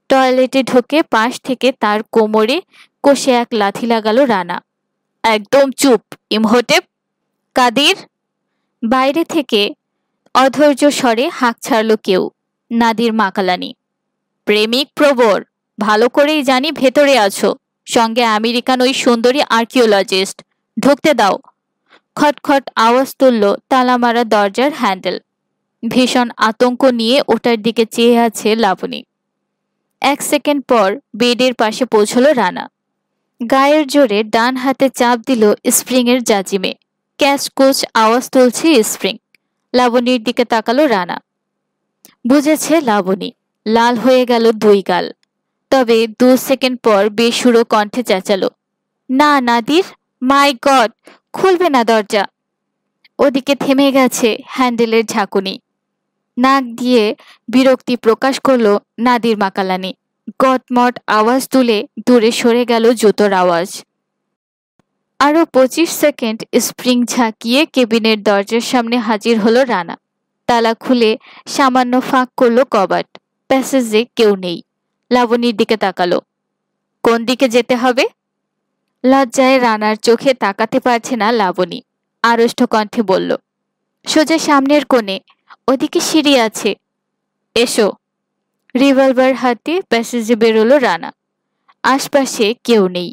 টয়লেটে ঢোকে পাশ থেকে তার কোমরে কষে এক লাথি লাগালো রানা একদম চুপ ইমহোটেপ কাদির বাইরে থেকে অধৈর্য স্বরে হাঁক ছাড়ল কেউ নাদির মাকালানি প্রেমিক প্রবর ভালো করেই জানি ভেতরে আছো সঙ্গে আমেরিকান ওই সুন্দরী আর্কিওলজিস্ট ঢুকতে দাও খটখট আওয়াজ তুলল তালামারা দরজার হ্যান্ডেল ভীষণ আতঙ্ক নিয়ে ওটার দিকে চেয়ে আছে লাবণী এক সেকেন্ড পর বেডের পাশে পৌঁছল রানা গায়ের জোরে ডান হাতে চাপ দিল স্প্রিংয়ের জাজিমে ক্যাচ কোচ আওয়াজ তুলছে স্প্রিং লাবণীর দিকে তাকালো রানা বুঝেছে লাবণী লাল হয়ে গেল দুই গাল তবে দু সেকেন্ড পর বেসুরো কণ্ঠে চেঁচালো না নাদির মাই গড খুলবে না দরজা ওদিকে থেমে গেছে হ্যান্ডেলের ঝাঁকুনি নাক দিয়ে বিরক্তি প্রকাশ করল নাদির মাকালানি কটমট আওয়াজ তুলে দূরে সরে গেল জুতোর আওয়াজ আরও পঁচিশ সেকেন্ড স্প্রিং ঝাঁকিয়ে কেবিনের দরজার সামনে হাজির হলো রানা তালা খুলে সামান্য ফাঁক করলো কবাট প্যাসেজে কেউ নেই লাবণীর দিকে তাকালো কোন দিকে যেতে হবে লজ্জায় রানার চোখে তাকাতে পারছে না লাবণী আড়ষ্ট কণ্ঠে বলল সোজা সামনের কোণে ওদিকে সিঁড়ি আছে এসো রিভলভার হাতে প্যাসেজে বেরোলো রানা আশপাশে কেউ নেই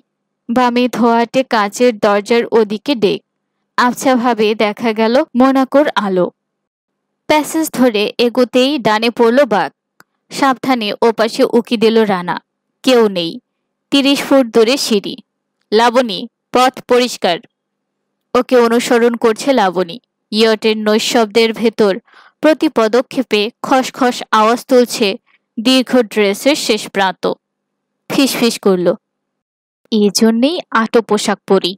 বামে ধোয়াটে কাঁচের দরজার ওদিকে ডেক আবছাভাবে দেখা গেল মোনাকোর আলো প্যাসেজ ধরে এগোতেই ডানে পড়ল বাঘ সাবধানে ওপাশে উকি দিল রানা কেউ নেই তিরিশ ফুট দূরে সিঁড়ি লাবণী পথ পরিষ্কার ওকে অনুসরণ করছে লাবণী ইয়টের নৈশব্দের ভেতর প্রতি পদক্ষেপে খসখস আওয়াজ তুলছে দীর্ঘ ড্রেসের শেষ প্রান্ত ফিসফিস করল এই জন্যেই আটো পোশাক পরি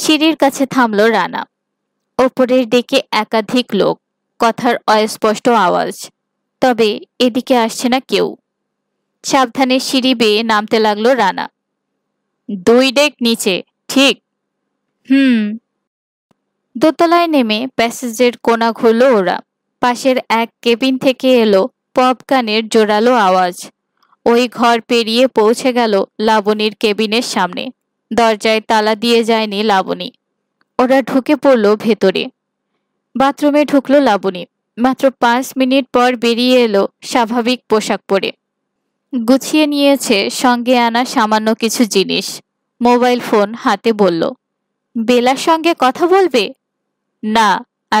সিঁড়ির কাছে থামল রানা ওপরের দিকে একাধিক লোক কথার অস্পষ্ট আওয়াজ তবে এদিকে আসছে না কেউ সাবধানে সিঁড়ি বেয়ে নামতে লাগলো রানা দুই ডেক নিচে ঠিক হুম দোতলায় নেমে প্যাসেজের কোনা ঘুরল ওরা পাশের এক কেবিন থেকে এলো পপকানের জোরালো আওয়াজ ওই ঘর পেরিয়ে পৌঁছে গেল লাবণীর কেবিনের সামনে দরজায় তালা দিয়ে যায়নি লাবণী ওরা ঢুকে পড়ল ভেতরে বাথরুমে ঢুকল লাবণী মাত্র পাঁচ মিনিট পর বেরিয়ে এলো স্বাভাবিক পোশাক পরে গুছিয়ে নিয়েছে সঙ্গে আনা সামান্য কিছু জিনিস মোবাইল ফোন হাতে বলল বেলার সঙ্গে কথা বলবে না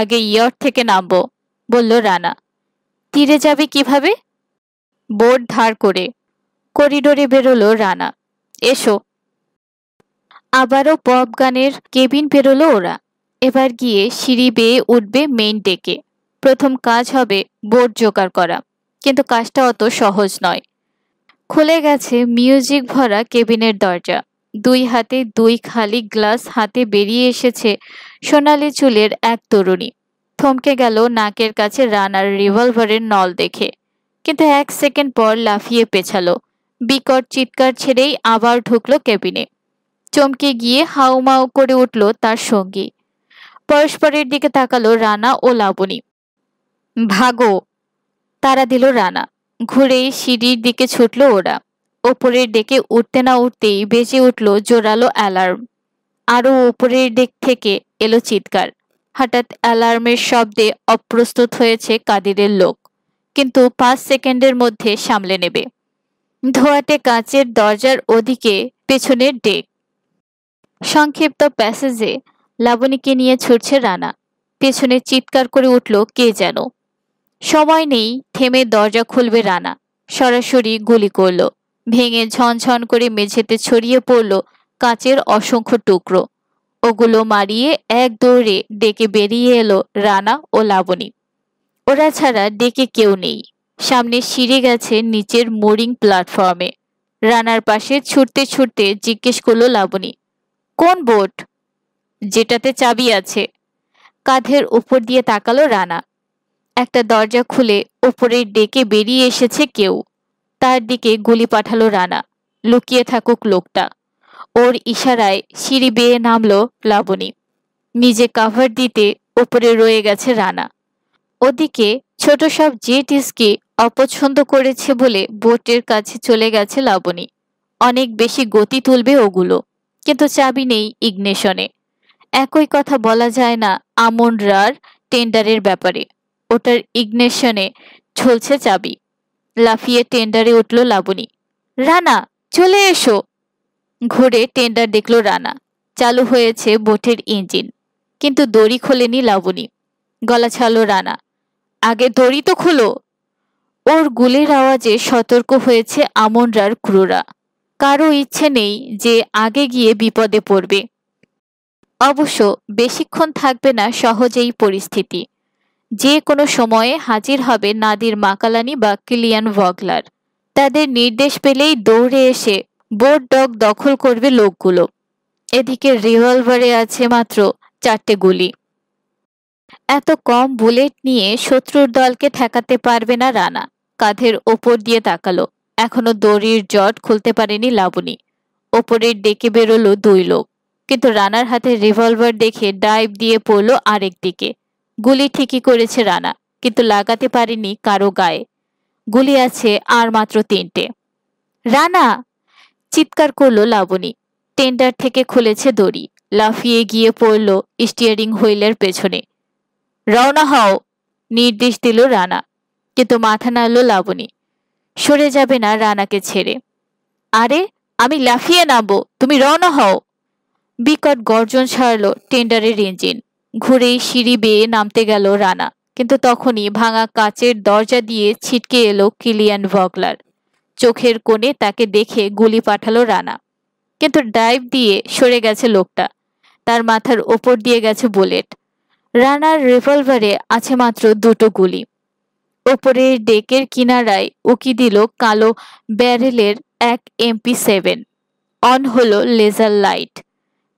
আগে ইয়র থেকে নামবো বলল রানা তীরে যাবে কিভাবে বোর্ড ধার করে করিডোরে বেরোলো রানা এসো আবারও পপ গানের কেবিন বেরোলো ওরা এবার গিয়ে সিঁড়ি বেয়ে উঠবে মেইন ডেকে প্রথম কাজ হবে বোর্ড জোগাড় করা কিন্তু কাজটা অত সহজ নয় খুলে গেছে মিউজিক ভরা কেবিনের দরজা দুই হাতে দুই খালি গ্লাস হাতে বেরিয়ে এসেছে সোনালি চুলের এক তরুণী থমকে গেল নাকের কাছে রানার রিভলভারের নল দেখে কিন্তু এক সেকেন্ড পর লাফিয়ে পেছালো বিকট চিৎকার ছেড়েই আবার ঢুকলো কেবিনে চমকে গিয়ে হাউমাউ করে উঠল তার সঙ্গী পরস্পরের দিকে তাকালো রানা ও লাবণী ভাগো তারা দিল রানা ঘুরে সিঁড়ির দিকে ছুটল ওরা ওপরের ডেকে উঠতে না উঠতেই বেজে উঠল জোরালো অ্যালার্ম আরও ওপরের ডেক থেকে এলো চিৎকার হঠাৎ অ্যালার্মের শব্দে অপ্রস্তুত হয়েছে কাদিরের লোক কিন্তু পাঁচ সেকেন্ডের মধ্যে সামলে নেবে ধোয়াটে কাঁচের দরজার ওদিকে পেছনের ডেক সংক্ষিপ্ত প্যাসেজে লাবণীকে নিয়ে ছুটছে রানা পেছনে চিৎকার করে উঠল কে যেন সময় নেই থেমে দরজা খুলবে রানা সরাসরি গুলি করল ভেঙে ঝনঝন করে মেঝেতে ছড়িয়ে পড়ল কাঁচের অসংখ্য টুকরো ওগুলো মারিয়ে এক দৌড়ে ডেকে বেরিয়ে এলো রানা ও লাবণী ওরা ছাড়া ডেকে কেউ নেই সামনে সিঁড়ে গেছে নিচের মোরিং প্ল্যাটফর্মে রানার পাশে ছুটতে ছুটতে জিজ্ঞেস করলো লাবণী কোন বোট যেটাতে চাবি আছে কাঁধের উপর দিয়ে তাকালো রানা একটা দরজা খুলে ওপরের ডেকে বেরিয়ে এসেছে কেউ তার দিকে গুলি পাঠালো রানা লুকিয়ে থাকুক লোকটা ওর ইশারায় সিঁড়ি বেয়ে নামল লাবণী নিজে কাভার দিতে ওপরে রয়ে গেছে রানা ওদিকে ছোট সব জেটিসকে অপছন্দ করেছে বলে বোটের কাছে চলে গেছে লাবণী অনেক বেশি গতি তুলবে ওগুলো কিন্তু চাবি নেই ইগনেশনে একই কথা বলা যায় না আমন্ডরার টেন্ডারের ব্যাপারে ওটার ইগনেশনে ঝলছে চাবি লাফিয়ে টেন্ডারে উঠল লাবণী রানা চলে এসো ঘুরে টেন্ডার দেখল রানা চালু হয়েছে বোটের ইঞ্জিন কিন্তু দড়ি খোলেনি লাবণী গলা ছাড়ল রানা আগে দড়ি তো খোলো ওর গুলের আওয়াজে সতর্ক হয়েছে আমনরার ক্রুরা কারো ইচ্ছে নেই যে আগে গিয়ে বিপদে পড়বে অবশ্য বেশিক্ষণ থাকবে না সহজেই পরিস্থিতি যে কোনো সময়ে হাজির হবে নাদির মাকালানি বা কিলিয়ান ভগলার তাদের নির্দেশ পেলেই দৌড়ে এসে বোর্ড ডগ দখল করবে লোকগুলো এদিকে রিভলভারে আছে মাত্র চারটে গুলি এত কম বুলেট নিয়ে শত্রুর দলকে ঠেকাতে পারবে না রানা কাঁধের ওপর দিয়ে তাকালো এখনো দড়ির জট খুলতে পারেনি লাবণী ওপরের ডেকে বেরোলো দুই লোক কিন্তু রানার হাতে রিভলভার দেখে ডাইভ দিয়ে পড়লো আরেক দিকে গুলি ঠিকই করেছে রানা কিন্তু লাগাতে পারেনি কারো গায়ে গুলি আছে আর মাত্র তিনটে রানা চিৎকার করলো লাবণী টেন্ডার থেকে খুলেছে দড়ি লাফিয়ে গিয়ে পড়ল স্টিয়ারিং হুইলের পেছনে রওনা হও নির্দেশ দিল রানা কিন্তু মাথা নাড়ল লাবণী সরে যাবে না রানাকে ছেড়ে আরে আমি লাফিয়ে নামবো তুমি রওনা হও বিকট গর্জন ছাড়ল টেন্ডারের ইঞ্জিন ঘুরেই সিঁড়ি বেয়ে নামতে গেল রানা কিন্তু তখনই ভাঙা কাচের দরজা দিয়ে ছিটকে এলো কিলিয়ান ভগলার চোখের কোণে তাকে দেখে গুলি পাঠালো রানা কিন্তু ডাইভ দিয়ে সরে গেছে লোকটা তার মাথার ওপর দিয়ে গেছে বুলেট রানার রিভলভারে আছে মাত্র দুটো গুলি ওপরের ডেকের কিনারায় উকি দিল কালো ব্যারেলের এক এমপি সেভেন অন হলো লেজার লাইট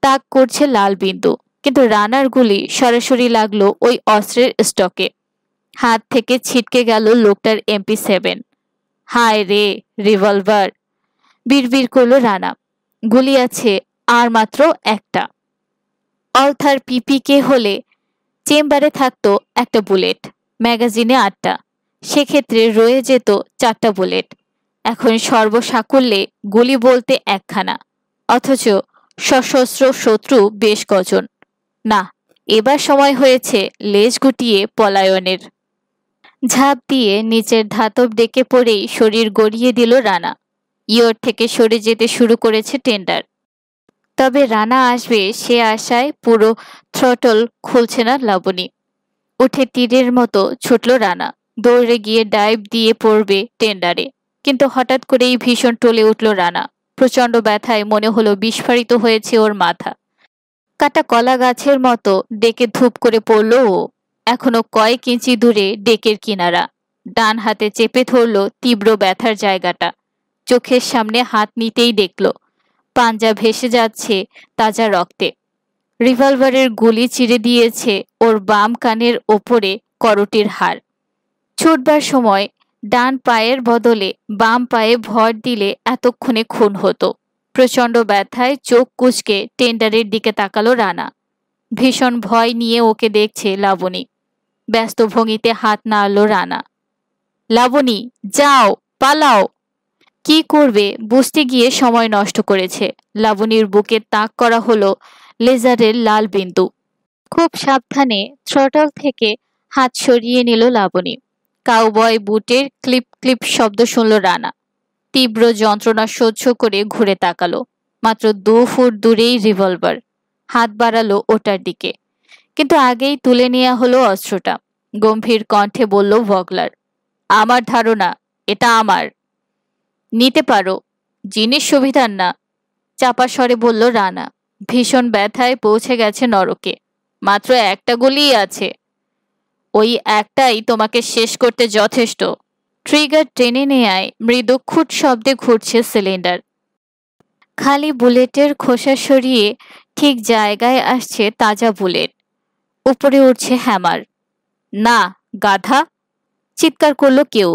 তাক করছে লাল বিন্দু কিন্তু রানার গুলি সরাসরি লাগলো ওই অস্ত্রের স্টকে হাত থেকে ছিটকে গেল লোকটার এমপি সেভেন হায় রে রিভলভার বিড়বির করল রানা গুলি আছে আর মাত্র একটা অলথার পিপিকে হলে চেম্বারে থাকত একটা বুলেট ম্যাগাজিনে আটটা সেক্ষেত্রে রয়ে যেত চারটা বুলেট এখন সর্বসাকুল্যে গুলি বলতে একখানা অথচ সশস্ত্র শত্রু বেশ কজন না এবার সময় হয়েছে লেজ গুটিয়ে পলায়নের ঝাঁপ দিয়ে নিচের ধাতব ডেকে পড়েই শরীর গড়িয়ে দিল রানা ইয়র থেকে সরে যেতে শুরু করেছে টেন্ডার তবে রানা আসবে সে আশায় পুরো থ্রটল খুলছে না লাবণী উঠে তীরের মতো ছুটল রানা দৌড়ে গিয়ে ডাইভ দিয়ে পড়বে টেন্ডারে কিন্তু হঠাৎ করেই ভীষণ টলে উঠল রানা প্রচণ্ড ব্যথায় মনে হলো বিস্ফারিত হয়েছে ওর মাথা কাটা কলা গাছের মতো ডেকে ধূপ করে পড়ল ও এখনো কয়েক ইঞ্চি দূরে ডেকের কিনারা ডান হাতে চেপে ধরল তীব্র ব্যথার জায়গাটা চোখের সামনে হাত নিতেই দেখল পাঞ্জা ভেসে যাচ্ছে তাজা রক্তে রিভলভারের গুলি চিরে দিয়েছে ওর বাম কানের ওপরে করটির হার ছুটবার সময় ডান পায়ের বদলে বাম পায়ে ভর দিলে এতক্ষণে খুন হতো প্রচণ্ড ব্যথায় চোখ কুচকে টেন্ডারের দিকে তাকালো রানা ভীষণ ভয় নিয়ে ওকে দেখছে লাবণী ব্যস্ত ভঙ্গিতে হাত নাড়লো রানা লাবণী যাও পালাও কি করবে বুঝতে গিয়ে সময় নষ্ট করেছে লাবণীর বুকে তাক করা হলো লেজারের লাল বিন্দু খুব সাবধানে থ্রটল থেকে হাত সরিয়ে নিল লাবণী কাউবয় বুটের ক্লিপ ক্লিপ শব্দ শুনল রানা তীব্র যন্ত্রণা সহ্য করে ঘুরে তাকালো মাত্র দু ফুট দূরেই রিভলভার হাত বাড়ালো ওটার দিকে কিন্তু আগেই তুলে নেওয়া হলো অস্ত্রটা গম্ভীর কণ্ঠে বলল ভগলার আমার ধারণা এটা আমার নিতে পারো জিনিস সুবিধার না চাপা স্বরে বলল রানা ভীষণ ব্যথায় পৌঁছে গেছে নরকে মাত্র একটা গুলিই আছে ওই একটাই তোমাকে শেষ করতে যথেষ্ট ট্রিগার টেনে নেয় মৃদু খুট শব্দে ঘুরছে সিলিন্ডার খালি বুলেটের খোসা সরিয়ে ঠিক জায়গায় আসছে তাজা বুলেট উপরে উঠছে হ্যামার না গাধা চিৎকার করলো কেউ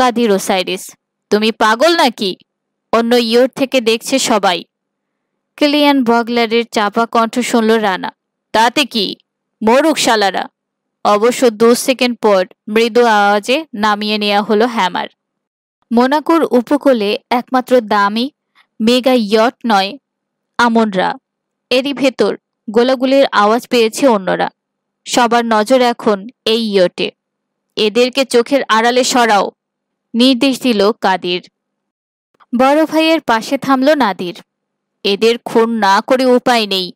কাদির ওসাইরিস তুমি পাগল নাকি অন্য ইয়োর থেকে দেখছে সবাই ক্লিয়ান বগলারের চাপা কণ্ঠ শুনল রানা তাতে কি মরুক শালারা অবশ্য দু সেকেন্ড পর মৃদু আওয়াজে নামিয়ে নেওয়া হলো হ্যামার মোনাকুর উপকূলে একমাত্র দামি মেগা ইয়ট নয় আমনরা এরই ভেতর গোলাগুলির আওয়াজ পেয়েছে অন্যরা সবার নজর এখন এই ইয়টে এদেরকে চোখের আড়ালে সরাও নির্দেশ দিল কাদির বড় ভাইয়ের পাশে থামল নাদির এদের খুন না করে উপায় নেই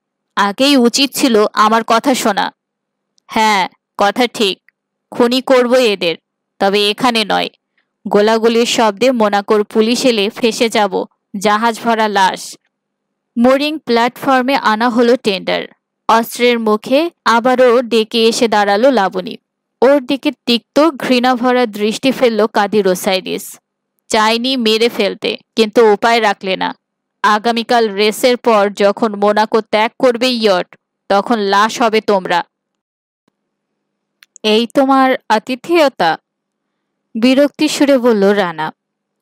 আগেই উচিত ছিল আমার কথা শোনা হ্যাঁ কথা ঠিক খুনি করব এদের তবে এখানে নয় গোলাগুলির শব্দে মোনাকোর পুলিশ এলে ফেসে যাব জাহাজ ভরা লাশ মোরিং প্ল্যাটফর্মে আনা হলো টেন্ডার অস্ত্রের মুখে আবারও ডেকে এসে দাঁড়ালো লাবণী ওর দিকে তিক্ত ঘৃণাভরা দৃষ্টি ফেলল কাদির ওসাইরিস চাইনি মেরে ফেলতে কিন্তু উপায় রাখলে না আগামীকাল রেসের পর যখন মোনাকো ত্যাগ করবে ইয়ট তখন লাশ হবে তোমরা এই তোমার আতিথেয়তা বিরক্তি সুরে বলল রানা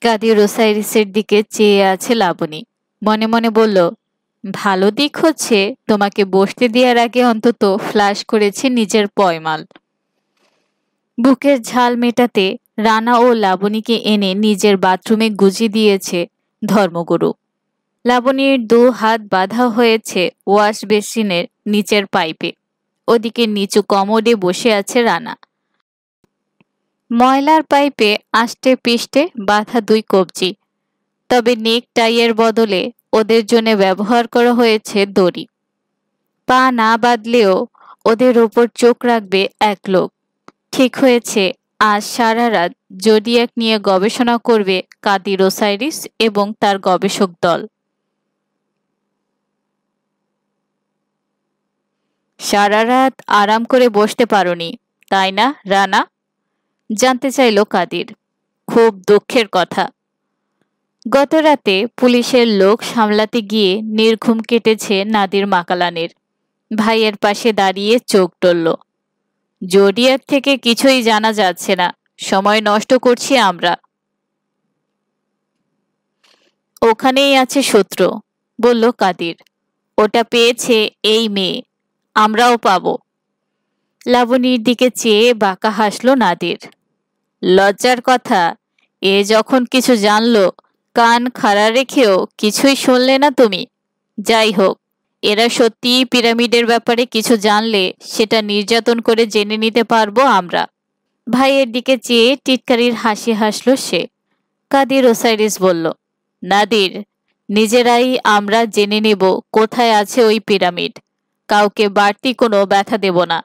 কাদির ওসাইরিসের দিকে চেয়ে আছে লাবণী মনে মনে বলল ভালো দিক হচ্ছে তোমাকে বসতে দেওয়ার আগে অন্তত ফ্লাশ করেছে নিজের পয়মাল বুকের ঝাল মেটাতে রানা ও লাবণীকে এনে নিজের বাথরুমে গুজি দিয়েছে ধর্মগুরু লাবণীর দু হাত বাঁধা হয়েছে ওয়াশ বেসিনের নিচের পাইপে ওদিকে নিচু কমোডে বসে আছে রানা ময়লার পাইপে আষ্টে পিষ্টে বাঁধা দুই কবজি তবে নেক টাইয়ের বদলে ওদের জন্য ব্যবহার করা হয়েছে দড়ি পা না বাঁধলেও ওদের ওপর চোখ রাখবে এক লোক ঠিক হয়েছে আজ সারা রাত এক নিয়ে গবেষণা করবে কাদির ওসাইরিস এবং তার গবেষক দল সারা রাত আরাম করে বসতে পারোনি তাই না রানা জানতে চাইল কাদির খুব দুঃখের কথা গতরাতে পুলিশের লোক সামলাতে গিয়ে নির্ঘুম কেটেছে নাদির মাকালানের ভাইয়ের পাশে দাঁড়িয়ে চোখ টলল জোডিয়ার থেকে কিছুই জানা যাচ্ছে না সময় নষ্ট করছি আমরা ওখানেই আছে শত্রু বলল কাদির ওটা পেয়েছে এই মেয়ে আমরাও পাব লাবণীর দিকে চেয়ে বাঁকা হাসল নাদির লজ্জার কথা এ যখন কিছু জানলো কান খাড়া রেখেও কিছুই শুনলে না তুমি যাই হোক এরা সত্যিই পিরামিডের ব্যাপারে কিছু জানলে সেটা নির্যাতন করে জেনে নিতে পারবো আমরা ভাইয়ের দিকে চেয়ে টিটকারির হাসি হাসল সে কাদির ওসাইরিস বলল নাদির নিজেরাই আমরা জেনে নেব কোথায় আছে ওই পিরামিড কাউকে বাড়তি কোনো ব্যথা দেব না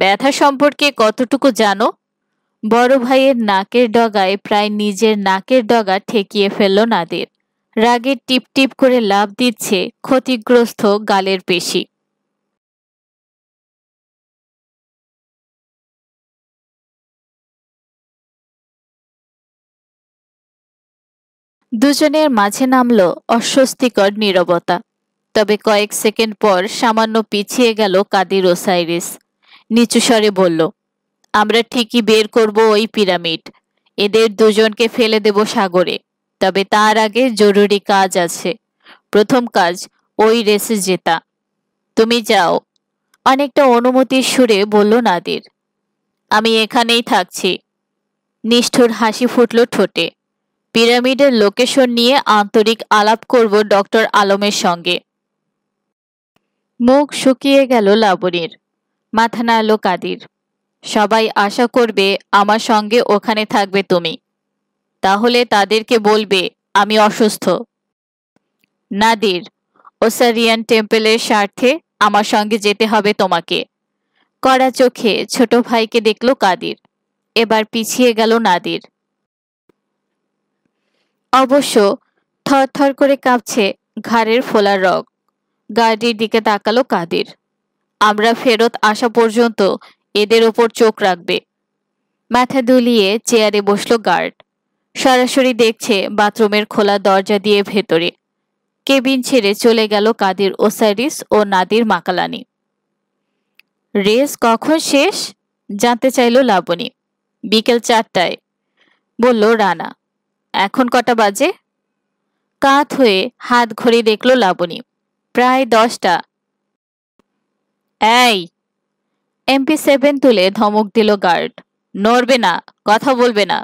ব্যথা সম্পর্কে কতটুকু জানো বড় ভাইয়ের নাকের ডগায় প্রায় নিজের নাকের ডগা ঠেকিয়ে ফেলল নাদের রাগে টিপটিপ করে লাভ দিচ্ছে ক্ষতিগ্রস্ত গালের পেশি দুজনের মাঝে নামল অস্বস্তিকর নীরবতা তবে কয়েক সেকেন্ড পর সামান্য পিছিয়ে গেল কাদির ওসাইরিস নিচু স্বরে বলল আমরা ঠিকই বের করব ওই পিরামিড এদের দুজনকে ফেলে দেব সাগরে তবে তার আগে জরুরি কাজ আছে প্রথম কাজ ওই রেসে জেতা তুমি যাও অনেকটা অনুমতির সুরে বলল নাদির আমি এখানেই থাকছি নিষ্ঠুর হাসি ফুটল ঠোঁটে পিরামিডের লোকেশন নিয়ে আন্তরিক আলাপ করব ডক্টর আলমের সঙ্গে মুখ শুকিয়ে গেল লাবণীর মাথা নাড়ল কাদির সবাই আশা করবে আমার সঙ্গে ওখানে থাকবে তুমি তাহলে তাদেরকে বলবে আমি অসুস্থ নাদির ওসারিয়ান টেম্পলের স্বার্থে আমার সঙ্গে যেতে হবে তোমাকে কড়া চোখে ছোট ভাইকে দেখল কাদির এবার পিছিয়ে গেল নাদির অবশ্য থরথর করে কাঁপছে ঘাড়ের ফোলা রগ গাড়ির দিকে তাকালো কাদির আমরা ফেরত আসা পর্যন্ত এদের ওপর চোখ রাখবে মাথা দুলিয়ে চেয়ারে বসল গার্ড সরাসরি দেখছে বাথরুমের খোলা দরজা দিয়ে ভেতরে কেবিন ছেড়ে চলে গেল কাদির ওসাইরিস ও নাদির মাকালানি রেস কখন শেষ জানতে চাইল লাবণী বিকেল চারটায় বলল রানা এখন কটা বাজে কাত হয়ে হাত ঘড়ি দেখল লাবণী প্রায় দশটা এই এমপি সেভেন তুলে ধমক দিল গার্ড নড়বে না কথা বলবে না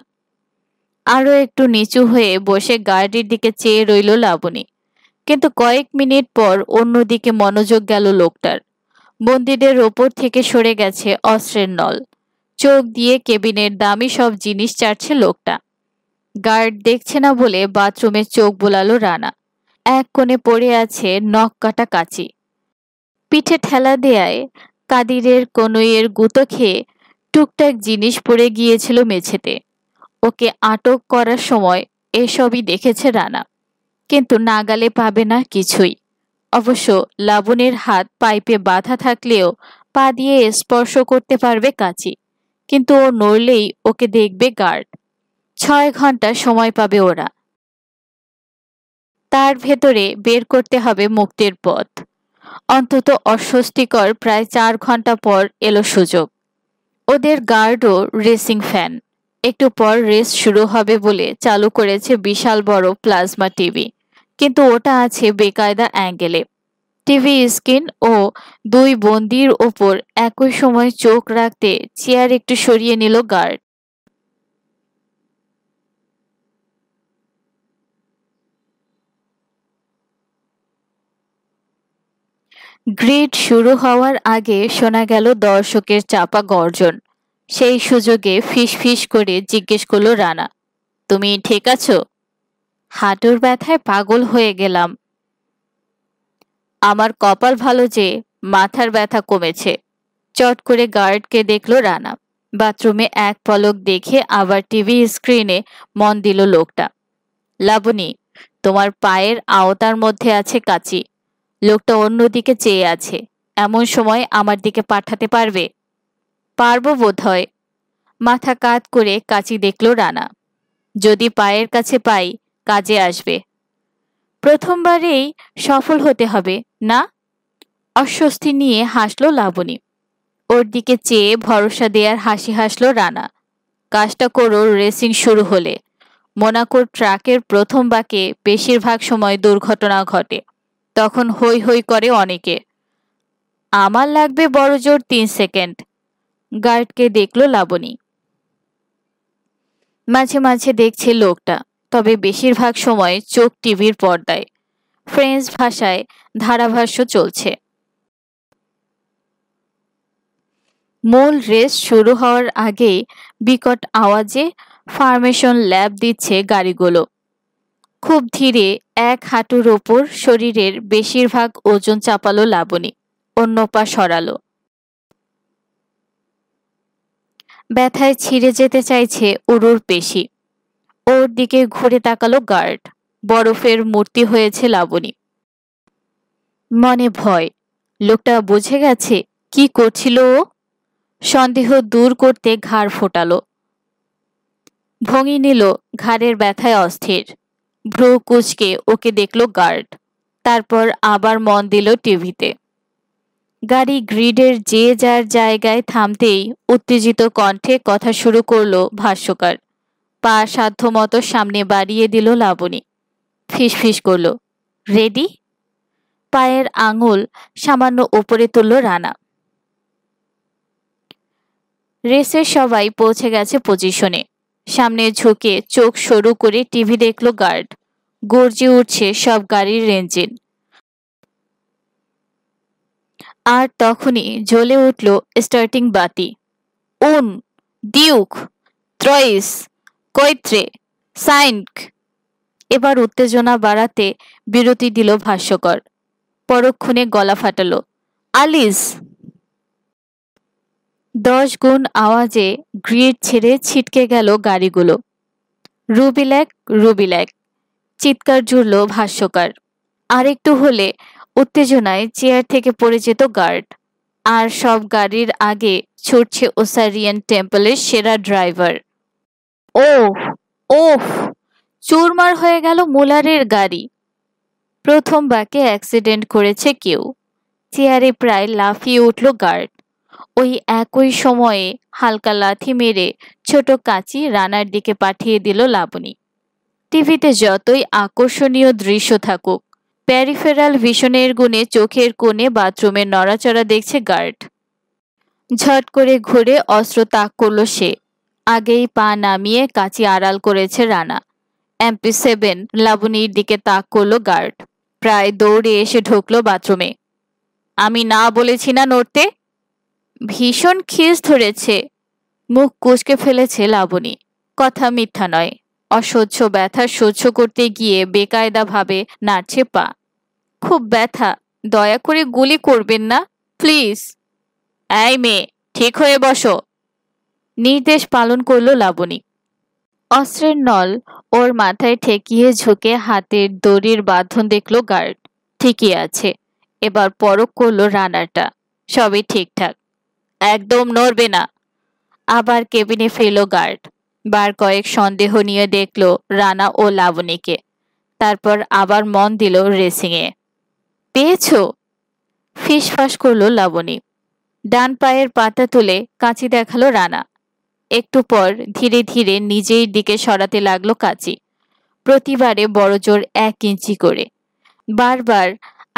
আরও একটু নিচু হয়ে বসে গার্ডের দিকে চেয়ে রইল লাবণী কিন্তু কয়েক মিনিট পর অন্যদিকে মনোযোগ গেল লোকটার বন্দীদের ওপর থেকে সরে গেছে অস্ত্রের নল চোখ দিয়ে কেবিনের দামি সব জিনিস চাড়ছে লোকটা গার্ড দেখছে না বলে বাথরুমে চোখ বোলালো রানা এক কোণে পড়ে আছে নখ কাটা কাচি পিঠে ঠেলা দেয়ায় কাদিরের কনুইয়ের গুঁতো খেয়ে টুকটাক জিনিস পড়ে গিয়েছিল মেঝেতে ওকে আটক করার সময় এসবই দেখেছে রানা কিন্তু নাগালে পাবে না কিছুই অবশ্য লাবণের হাত পাইপে বাধা থাকলেও পা দিয়ে স্পর্শ করতে পারবে কাঁচি কিন্তু ও নড়লেই ওকে দেখবে গার্ড ছয় ঘন্টা সময় পাবে ওরা তার ভেতরে বের করতে হবে মুক্তির পথ অন্তত অস্বস্তিকর প্রায় চার ঘন্টা পর এলো সুযোগ ওদের গার্ডও রেসিং ফ্যান একটু পর রেস শুরু হবে বলে চালু করেছে বিশাল বড় প্লাজমা টিভি কিন্তু ওটা আছে বেকায়দা অ্যাঙ্গেলে টিভি স্ক্রিন ও দুই বন্দির ওপর একই সময় চোখ রাখতে চেয়ার একটু সরিয়ে নিল গার্ড গ্রিড শুরু হওয়ার আগে শোনা গেল দর্শকের চাপা গর্জন সেই সুযোগে ফিস ফিস করে জিজ্ঞেস করলো রানা তুমি ঠিক আছো হাঁটুর ব্যথায় পাগল হয়ে গেলাম আমার কপাল ভালো যে মাথার ব্যথা কমেছে চট করে গার্ডকে দেখলো রানা বাথরুমে এক পলক দেখে আবার টিভি স্ক্রিনে মন দিল লোকটা লাবণী তোমার পায়ের আওতার মধ্যে আছে কাচি লোকটা অন্যদিকে চেয়ে আছে এমন সময় আমার দিকে পাঠাতে পারবে পারব বোধ হয় মাথা কাত করে কাচি দেখল রানা যদি পায়ের কাছে পাই কাজে আসবে প্রথমবারেই সফল হতে হবে না অস্বস্তি নিয়ে হাসল লাবণী ওর দিকে চেয়ে ভরসা দেয়ার হাসি হাসলো রানা কাজটা করো রেসিং শুরু হলে মোনাকোর ট্রাকের প্রথম বাকে বেশিরভাগ সময় দুর্ঘটনা ঘটে তখন হৈ হৈ করে অনেকে আমার লাগবে বড় জোর তিন সেকেন্ড গার্ডকে দেখলো লাবণী মাঝে মাঝে দেখছে লোকটা তবে বেশিরভাগ সময় চোখ টিভির পর্দায় ফ্রেঞ্চ ভাষায় ধারাভাষ্য চলছে মূল রেস শুরু হওয়ার আগেই বিকট আওয়াজে ফার্মেশন ল্যাব দিচ্ছে গাড়িগুলো খুব ধীরে এক হাঁটুর ওপর শরীরের বেশিরভাগ ওজন চাপালো লাবণী অন্য পা সরালো ব্যথায় ছিঁড়ে যেতে চাইছে উরুর পেশি ওর দিকে ঘুরে তাকালো গার্ড বরফের মূর্তি হয়েছে লাবণী মনে ভয় লোকটা বুঝে গেছে কি করছিল ও সন্দেহ দূর করতে ঘাড় ফোটালো ভঙি নিল ঘাড়ের ব্যথায় অস্থির ভ্রু কুচকে ওকে দেখলো গার্ড তারপর আবার মন দিল টিভিতে গাড়ি গ্রিডের যে যার জায়গায় থামতেই উত্তেজিত কণ্ঠে কথা শুরু করলো ভাষ্যকার পা সাধ্যমতো সামনে বাড়িয়ে দিল লাবণী ফিসফিস করল রেডি পায়ের আঙুল সামান্য ওপরে তুলল রানা রেসের সবাই পৌঁছে গেছে পজিশনে সামনে ঝুঁকে চোখ সরু করে টিভি দেখল গার্ড গর্জে উঠছে সব গাড়ির রেঞ্জিন আর তখনই জ্বলে উঠল স্টার্টিং বাতি উন ডিউক ত্রয়িস কৈত্রে সাইন্ক এবার উত্তেজনা বাড়াতে বিরতি দিল ভাষ্যকর পরক্ষণে গলা ফাটালো আলিস দশ গুণ আওয়াজে গ্রিড ছেড়ে ছিটকে গেল গাড়িগুলো রুবিল্যাক রুবিল্যাক চিৎকার জুড়ল ভাষ্যকার আরেকটু হলে উত্তেজনায় চেয়ার থেকে পড়ে যেত গার্ড আর সব গাড়ির আগে ছুটছে ওসারিয়ান টেম্পলের সেরা ড্রাইভার ও ও চুরমার হয়ে গেল মোলারের গাড়ি প্রথম বাকে অ্যাক্সিডেন্ট করেছে কেউ চেয়ারে প্রায় লাফিয়ে উঠল গার্ড ওই একই সময়ে হালকা লাথি মেরে ছোট কাঁচি রানার দিকে পাঠিয়ে দিল লাবণী টিভিতে যতই আকর্ষণীয় দৃশ্য থাকুক প্যারিফেরাল ভীষণের গুণে চোখের কোণে বাথরুমের নড়াচড়া দেখছে গার্ড ঝট করে ঘুরে অস্ত্র তাক করল সে আগেই পা নামিয়ে কাঁচি আড়াল করেছে রানা এমপি সেভেন লাবণীর দিকে তাক করল গার্ড প্রায় দৌড়ে এসে ঢুকলো বাথরুমে আমি না বলেছি না নড়তে ভীষণ খিস ধরেছে মুখ কুচকে ফেলেছে লাবণী কথা মিথ্যা নয় অসহ্য ব্যথা সহ্য করতে গিয়ে বেকায়দাভাবে নাড়ছে পা খুব ব্যথা দয়া করে গুলি করবেন না প্লিজ এই মেয়ে ঠিক হয়ে বসো নির্দেশ পালন করল লাবণী অস্ত্রের নল ওর মাথায় ঠেকিয়ে ঝুঁকে হাতের দড়ির বাঁধন দেখল গার্ড ঠিকই আছে এবার পরক করল রানারটা সবই ঠিকঠাক একদম নড়বে না আবার কেবিনে ফেল গার্ড বার কয়েক সন্দেহ নিয়ে দেখল রানা ও লাবণীকে তারপর আবার মন দিল রেসিংয়ে পেয়েছ ফিসফাস করল লাবণী ডান পায়ের পাতা তুলে কাঁচি দেখালো রানা একটু পর ধীরে ধীরে নিজের দিকে সরাতে লাগলো কাঁচি প্রতিবারে বড়জোর এক ইঞ্চি করে বারবার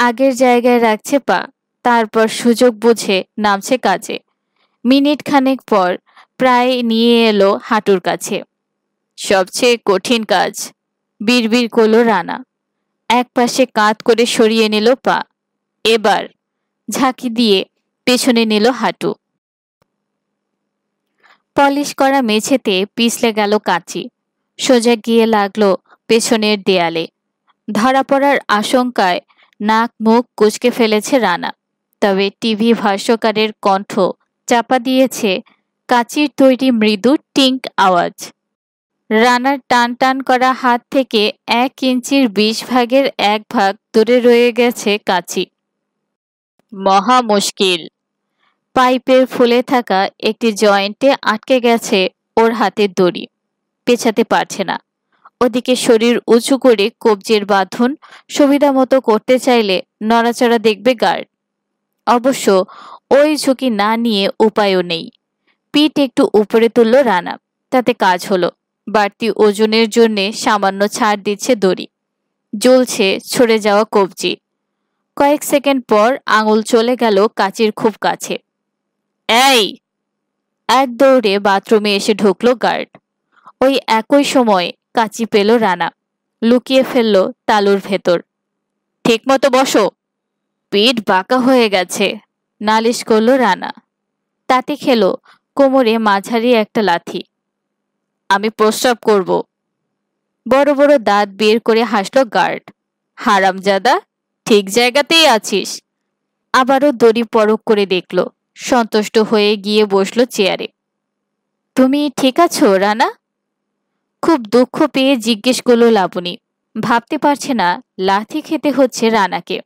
আগের জায়গায় রাখছে পা তারপর সুযোগ বুঝে নামছে কাজে মিনিট খানেক পর প্রায় নিয়ে এলো হাঁটুর কাছে সবচেয়ে কঠিন কাজ বিড়বিড় করলো রানা এক পাশে কাত করে সরিয়ে নিল পা এবার ঝাঁকি দিয়ে পেছনে নিল হাঁটু পলিশ করা মেঝেতে পিছলে গেল কাঁচি সোজা গিয়ে লাগলো পেছনের দেয়ালে ধরা পড়ার আশঙ্কায় নাক মুখ কুচকে ফেলেছে রানা তবে টিভি ভাষ্যকারের কণ্ঠ চাপা দিয়েছে কাঁচির তৈরি মৃদু টিঙ্ক আওয়াজ রানার টান টান করা হাত থেকে এক ইঞ্চির বিশ ভাগের এক ভাগ দূরে রয়ে গেছে কাঁচি মহা মুশকিল পাইপের ফুলে থাকা একটি জয়েন্টে আটকে গেছে ওর হাতের দড়ি পেছাতে পারছে না ওদিকে শরীর উঁচু করে কবজির বাঁধন সুবিধা মতো করতে চাইলে নড়াচড়া দেখবে গার্ড অবশ্য ওই ঝুঁকি না নিয়ে উপায়ও নেই পিঠ একটু উপরে তুলল রানা তাতে কাজ হলো বাড়তি ওজনের জন্য সামান্য ছাড় দিচ্ছে দড়ি জ্বলছে ছড়ে যাওয়া কবজি কয়েক সেকেন্ড পর আঙুল চলে গেল কাচির খুব কাছে এই এক দৌড়ে বাথরুমে এসে ঢুকলো গার্ড ওই একই সময় কাচি পেল রানা লুকিয়ে ফেলল তালুর ভেতর ঠিক মতো বসো পেট বাঁকা হয়ে গেছে নালিশ করল রানা তাতে খেলো কোমরে মাঝারি একটা লাথি আমি প্রস্রাব করব বড় বড় দাঁত বের করে হাসল গার্ড হারামজাদা ঠিক জায়গাতেই আছিস আবারও দড়ি পরক করে দেখল সন্তুষ্ট হয়ে গিয়ে বসল চেয়ারে তুমি ঠিক আছো রানা খুব দুঃখ পেয়ে জিজ্ঞেস করল লাবণী ভাবতে পারছে না লাথি খেতে হচ্ছে রানাকে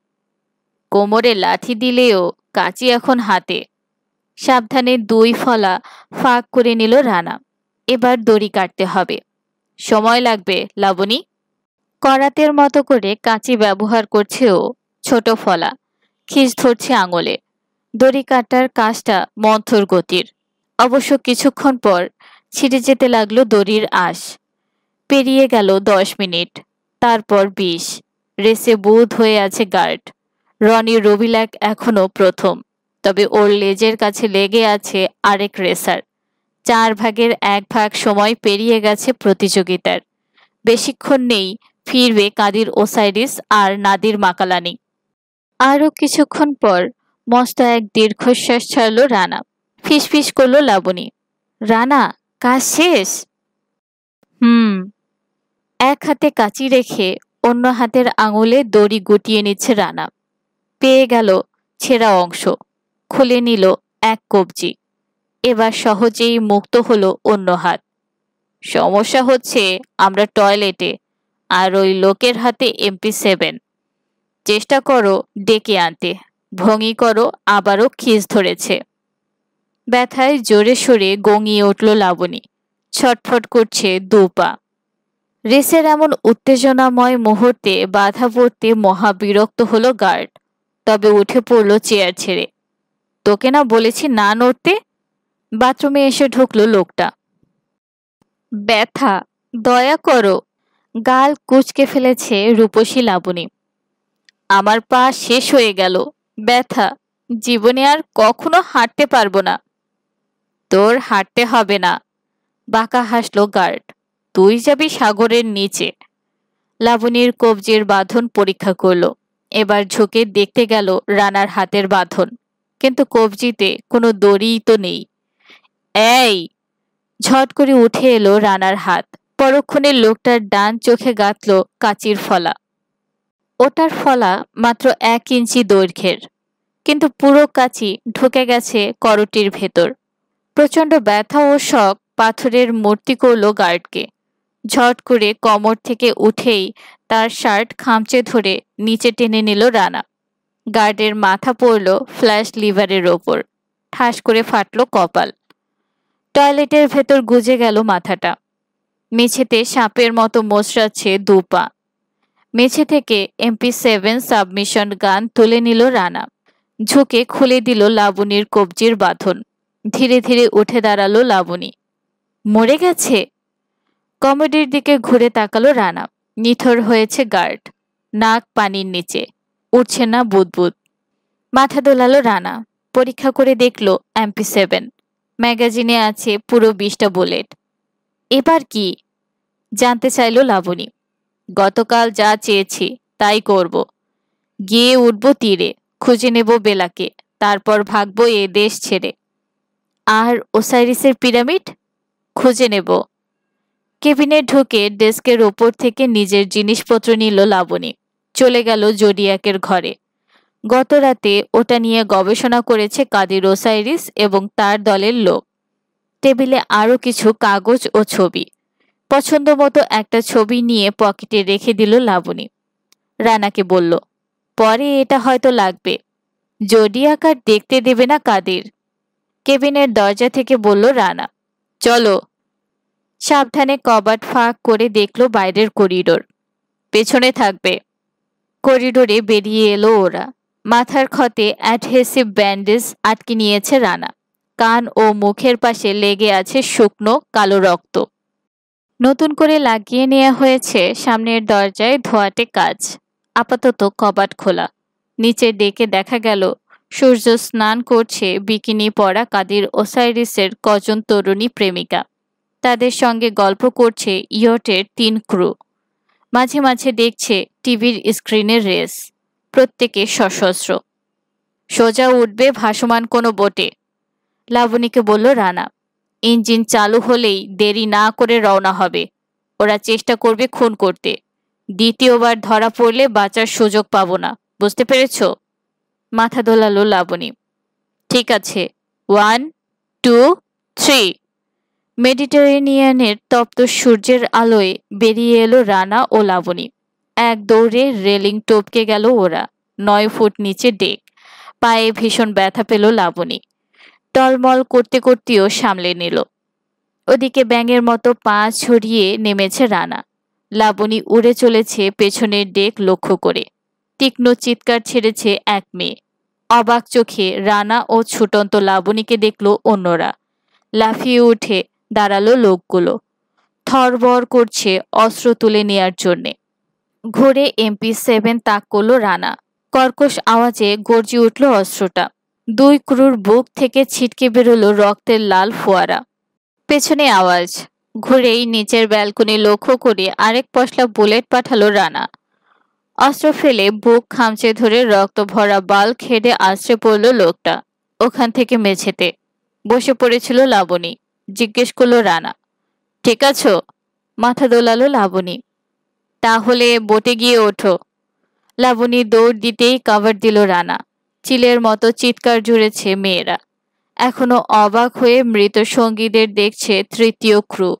কোমরে লাথি দিলেও কাঁচি এখন হাতে সাবধানে দুই ফলা ফাঁক করে নিল রানা এবার দড়ি কাটতে হবে সময় লাগবে লাবণী করাতের মতো করে কাঁচি ব্যবহার করছে ও ছোট ফলা খিস ধরছে আঙুলে দড়ি কাটার কাজটা মন্থর গতির অবশ্য কিছুক্ষণ পর ছিঁড়ে যেতে লাগলো দড়ির আশ পেরিয়ে গেল দশ মিনিট তারপর বিশ রেসে বুধ হয়ে আছে গার্ড রনি রবিলাক এখনও প্রথম তবে ওর লেজের কাছে লেগে আছে আরেক রেসার চার ভাগের এক ভাগ সময় পেরিয়ে গেছে প্রতিযোগিতার বেশিক্ষণ নেই ফিরবে কাদির ওসাইরিস আর নাদির মাকালানি আরও কিছুক্ষণ পর মস্ত এক দীর্ঘশ্বাস ছাড়ল রানা ফিসফিস করল লাবণী রানা কাজ শেষ হুম এক হাতে কাঁচি রেখে অন্য হাতের আঙুলে দড়ি গুটিয়ে নিচ্ছে রানা পেয়ে গেল ছেঁড়া অংশ খুলে নিল এক কবজি এবার সহজেই মুক্ত হলো অন্য হাত সমস্যা হচ্ছে আমরা টয়লেটে আর ওই লোকের হাতে এমপি সেভেন চেষ্টা করো ডেকে আনতে ভঙ্গি করো আবারও খিস ধরেছে ব্যথায় জোরে সরে গঙিয়ে উঠল লাবণী ছটফট করছে দু পা রেসের এমন উত্তেজনাময় মুহূর্তে বাধা পড়তে মহাবিরক্ত হলো গার্ড তবে উঠে পড়ল চেয়ার ছেড়ে তোকে না বলেছি না নড়তে বাথরুমে এসে ঢুকলো লোকটা ব্যথা দয়া করো গাল কুচকে ফেলেছে রূপসী লাবণী আমার পা শেষ হয়ে গেল ব্যথা জীবনে আর কখনো হাঁটতে পারবো না তোর হাঁটতে হবে না বাঁকা হাসলো গার্ড তুই যাবি সাগরের নিচে লাবণীর কবজির বাঁধন পরীক্ষা করলো এবার ঝুঁকে দেখতে গেল রানার হাতের বাঁধন কিন্তু কবজিতে কোনো দড়িই তো নেই এই ঝট করে উঠে এলো রানার হাত পরক্ষণে লোকটার ডান চোখে গাঁথল কাচির ফলা ওটার ফলা মাত্র এক ইঞ্চি দৈর্ঘ্যের কিন্তু পুরো কাচি ঢুকে গেছে করটির ভেতর প্রচণ্ড ব্যথা ও শখ পাথরের মূর্তি করল গার্ডকে ঝট করে কমর থেকে উঠেই তার শার্ট খামচে ধরে নিচে টেনে নিল রানা গার্ডের মাথা পড়ল ফ্ল্যাশ লিভারের ওপর ঠাস করে ফাটল কপাল টয়লেটের ভেতর গুজে গেল মাথাটা মেঝেতে সাপের মতো দু দুপা মেঝে থেকে এমপি সেভেন সাবমিশন গান তুলে নিল রানা ঝুঁকে খুলে দিল লাবণীর কবজির বাঁধন ধীরে ধীরে উঠে দাঁড়ালো লাবণী মরে গেছে কমেডির দিকে ঘুরে তাকালো রানা নিথর হয়েছে গার্ড নাক পানির নিচে উঠছে না বুদবুদ মাথা দোলালো রানা পরীক্ষা করে দেখলো এমপি সেভেন ম্যাগাজিনে আছে পুরো বিশটা বুলেট এবার কি জানতে চাইল লাবণী গতকাল যা চেয়েছি তাই করব গিয়ে উঠব তীরে খুঁজে নেব বেলাকে তারপর ভাগবো এ দেশ ছেড়ে আর ওসাইরিসের পিরামিড খুঁজে নেব কেবিনে ঢুকে ডেস্কের ওপর থেকে নিজের জিনিসপত্র নিল লাবণী চলে গেল জোডিয়াকের ঘরে গত রাতে ওটা নিয়ে গবেষণা করেছে কাদির ওসাইরিস এবং তার দলের লোক টেবিলে আরও কিছু কাগজ ও ছবি পছন্দ মতো একটা ছবি নিয়ে পকেটে রেখে দিল লাবণী রানাকে বলল পরে এটা হয়তো লাগবে জোডিয়াকার দেখতে দেবে না কাদের কেবিনের দরজা থেকে বলল রানা চলো সাবধানে কবাট ফাঁক করে দেখল বাইরের করিডোর পেছনে থাকবে করিডোরে বেরিয়ে এলো ওরা মাথার ক্ষতে অ্যাডহেসিভ ব্যান্ডেজ আটকে নিয়েছে রানা কান ও মুখের পাশে লেগে আছে শুকনো কালো রক্ত নতুন করে লাগিয়ে নেওয়া হয়েছে সামনের দরজায় ধোয়াটে কাজ আপাতত কবাট খোলা নিচে ডেকে দেখা গেল সূর্য স্নান করছে বিকিনি পরা কাদির ওসাইরিসের কজন তরুণী প্রেমিকা তাদের সঙ্গে গল্প করছে ইয়টের তিন ক্রু মাঝে মাঝে দেখছে টিভির স্ক্রিনের রেস প্রত্যেকে সশস্ত্র সোজা উঠবে ভাসমান কোনো বোটে লাবণীকে বলল রানা ইঞ্জিন চালু হলেই দেরি না করে রওনা হবে ওরা চেষ্টা করবে খুন করতে দ্বিতীয়বার ধরা পড়লে বাঁচার সুযোগ পাবো না বুঝতে পেরেছ মাথা দোলালো লাবণী ঠিক আছে ওয়ান টু থ্রি মেডিটারেনিয়ানের তপ্ত সূর্যের আলোয় বেরিয়ে এলো রানা ও লাবণী এক দৌড়ে রেলিং টপকে গেল ওরা নয় ফুট নিচে ডেক পায়ে ভীষণ ব্যথা পেল লাবণী টলমল করতে করতেও সামলে নিল ওদিকে ব্যাঙের মতো পা ছড়িয়ে নেমেছে রানা লাবণী উড়ে চলেছে পেছনের ডেক লক্ষ্য করে তীক্ষ্ণ চিৎকার ছেড়েছে এক মেয়ে অবাক চোখে রানা ও ছুটন্ত লাবণীকে দেখল অন্যরা লাফিয়ে উঠে দাঁড়ালো লোকগুলো থরবর করছে অস্ত্র তুলে নেয়ার জন্যে ঘোরে এমপি সেভেন তাক করলো রানা কর্কশ আওয়াজে গর্জি উঠল অস্ত্রটা দুই ক্রুর বুক থেকে ছিটকে বেরোলো রক্তের লাল ফোয়ারা পেছনে আওয়াজ ঘুরেই নিচের ব্যালকনি লক্ষ্য করে আরেক পশলা বুলেট পাঠালো রানা অস্ত্র ফেলে বুক খামচে ধরে রক্ত ভরা বাল খেড়ে আশ্রে পড়ল লোকটা ওখান থেকে মেঝেতে বসে পড়েছিল লাবণী জিজ্ঞেস করলো রানা ঠিক আছো মাথা দোলালো লাবণী তাহলে বোটে গিয়ে ওঠো লাবণী দৌড় দিতেই কাভার দিল রানা চিলের মতো চিৎকার জুড়েছে মেয়েরা এখনো অবাক হয়ে মৃত সঙ্গীদের দেখছে তৃতীয় ক্রু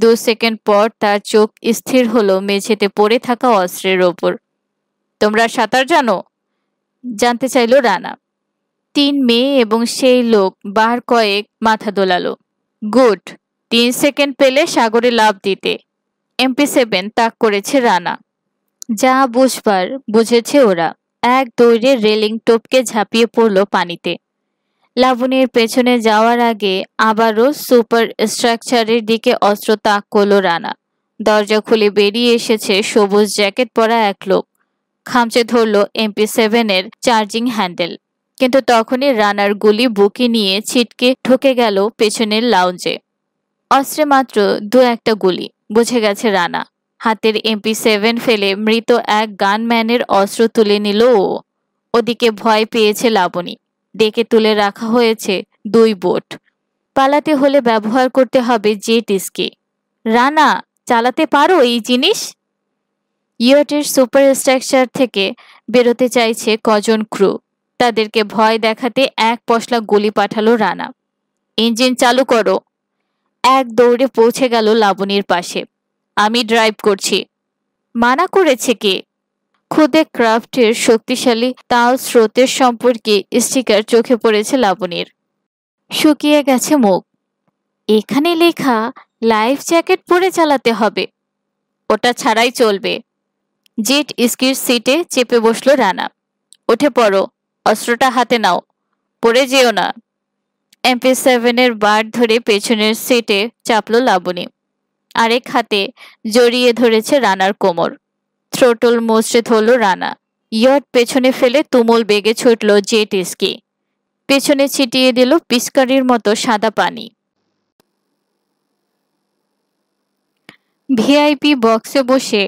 দু সেকেন্ড পর তার চোখ স্থির হলো মেঝেতে পড়ে থাকা অস্ত্রের ওপর তোমরা সাঁতার জানো জানতে চাইল রানা তিন মেয়ে এবং সেই লোক বার কয়েক মাথা দোলালো গুড তিন সেকেন্ড পেলে সাগরে লাভ দিতে এমপি সেভেন তাক করেছে রানা যা বুঝবার বুঝেছে ওরা এক দৌড়ে রেলিং টোপকে ঝাঁপিয়ে পড়ল পানিতে লাবণের পেছনে যাওয়ার আগে আবারও সুপার স্ট্রাকচারের দিকে অস্ত্র তাক করল রানা দরজা খুলে বেরিয়ে এসেছে সবুজ জ্যাকেট পরা এক লোক খামচে ধরল এমপি সেভেনের চার্জিং হ্যান্ডেল কিন্তু তখনই রানার গুলি বুকে নিয়ে ছিটকে ঠকে গেল পেছনের লাউঞ্জে অস্ত্রে মাত্র দু একটা গুলি বুঝে গেছে রানা হাতের এমপি সেভেন ফেলে মৃত এক গানম্যানের অস্ত্র তুলে নিল ও ওদিকে ভয় পেয়েছে লাবণী ডেকে তুলে রাখা হয়েছে দুই বোট পালাতে হলে ব্যবহার করতে হবে যে স্কি রানা চালাতে পারো এই জিনিস ইয়টের সুপার স্ট্রাকচার থেকে বেরোতে চাইছে কজন ক্রু তাদেরকে ভয় দেখাতে এক পশলা গুলি পাঠালো রানা ইঞ্জিন চালু করো এক দৌড়ে পৌঁছে গেল লাবণীর পাশে আমি ড্রাইভ করছি মানা করেছে কে খুদে ক্রাফটের শক্তিশালী তাল স্রোতের সম্পর্কে স্টিকার চোখে পড়েছে লাবণীর শুকিয়ে গেছে মুখ এখানে লেখা লাইফ জ্যাকেট পরে চালাতে হবে ওটা ছাড়াই চলবে জেট স্কির সিটে চেপে বসলো রানা উঠে পড়ো অস্ত্রটা হাতে নাও পড়ে যেও না এমপি সেভেনের বার ধরে পেছনের সিটে চাপল লাবণী আরেক হাতে জড়িয়ে ধরেছে রানার কোমর থ্রোটল মোচড়ে ধরল রানা ইয়ট পেছনে ফেলে তুমুল বেগে ছুটল জেট স্কি পেছনে ছিটিয়ে দিল পিস্কারির মতো সাদা পানি ভিআইপি বক্সে বসে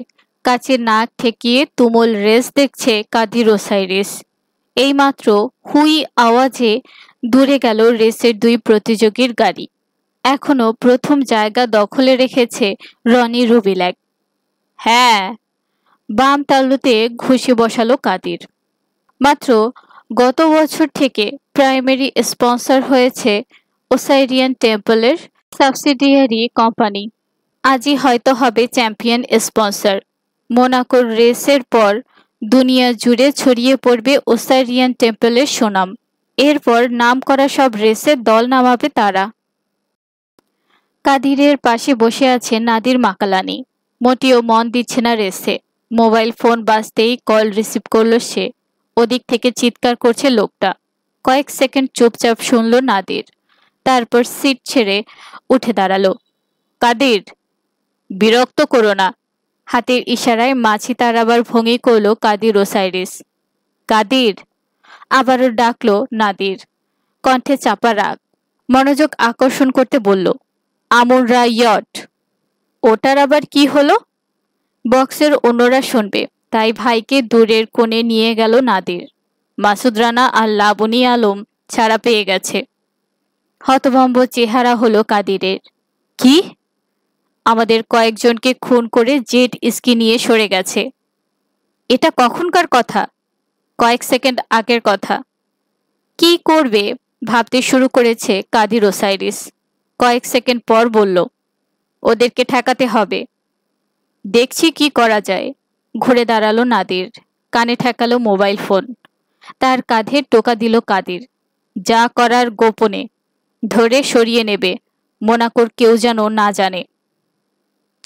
কাছে নাক ঠেকিয়ে তুমুল রেস দেখছে কাদির ওসাইরিস এইমাত্র হুই আওয়াজে দূরে গেল রেসের দুই প্রতিযোগীর গাড়ি এখনো প্রথম জায়গা দখলে রেখেছে রনি রুবিল্যাক হ্যাঁ বাম তালুতে ঘুষি বসালো কাদির মাত্র গত বছর থেকে প্রাইমারি স্পন্সর হয়েছে ওসাইরিয়ান টেম্পলের সাবসিডিয়ারি কোম্পানি আজই হয়তো হবে চ্যাম্পিয়ন স্পন্সর মোনাকোর রেসের পর দুনিয়া জুড়ে ছড়িয়ে পড়বে ওসাইরিয়ান টেম্পলের সুনাম এরপর নাম করা সব রেসে দল নামাবে তারা কাদিরের পাশে বসে আছে নাদির মাকালানি মোটিও মন দিচ্ছে না রেসে মোবাইল ফোন বাঁচতেই কল রিসিভ করল সে ওদিক থেকে চিৎকার করছে লোকটা কয়েক সেকেন্ড চুপচাপ শুনল নাদির তারপর সিট ছেড়ে উঠে দাঁড়ালো কাদির বিরক্ত করো না হাতের ইশারায় মাছি তার আবার ভঙ্গি করল কাদির ওসাইরিস কাদির আবারও ডাকলো নাদির কণ্ঠে চাপা রাগ মনোযোগ আকর্ষণ করতে বলল আমরা ইয়ট ওটার আবার কি হলো বক্সের অন্যরা শুনবে তাই ভাইকে দূরের কোণে নিয়ে গেল নাদির মাসুদ রানা আর লাবনী আলম ছাড়া পেয়ে গেছে হতভম্ব চেহারা হলো কাদিরের কি আমাদের কয়েকজনকে খুন করে জেট স্কি নিয়ে সরে গেছে এটা কখনকার কথা কয়েক সেকেন্ড আগের কথা কি করবে ভাবতে শুরু করেছে কাদির ওসাইরিস কয়েক সেকেন্ড পর বলল ওদেরকে ঠেকাতে হবে দেখছি কি করা যায় ঘুরে দাঁড়ালো নাদির কানে ঠেকালো মোবাইল ফোন তার কাঁধে টোকা দিল কাদির যা করার গোপনে ধরে সরিয়ে নেবে মোনাকর কেউ যেন না জানে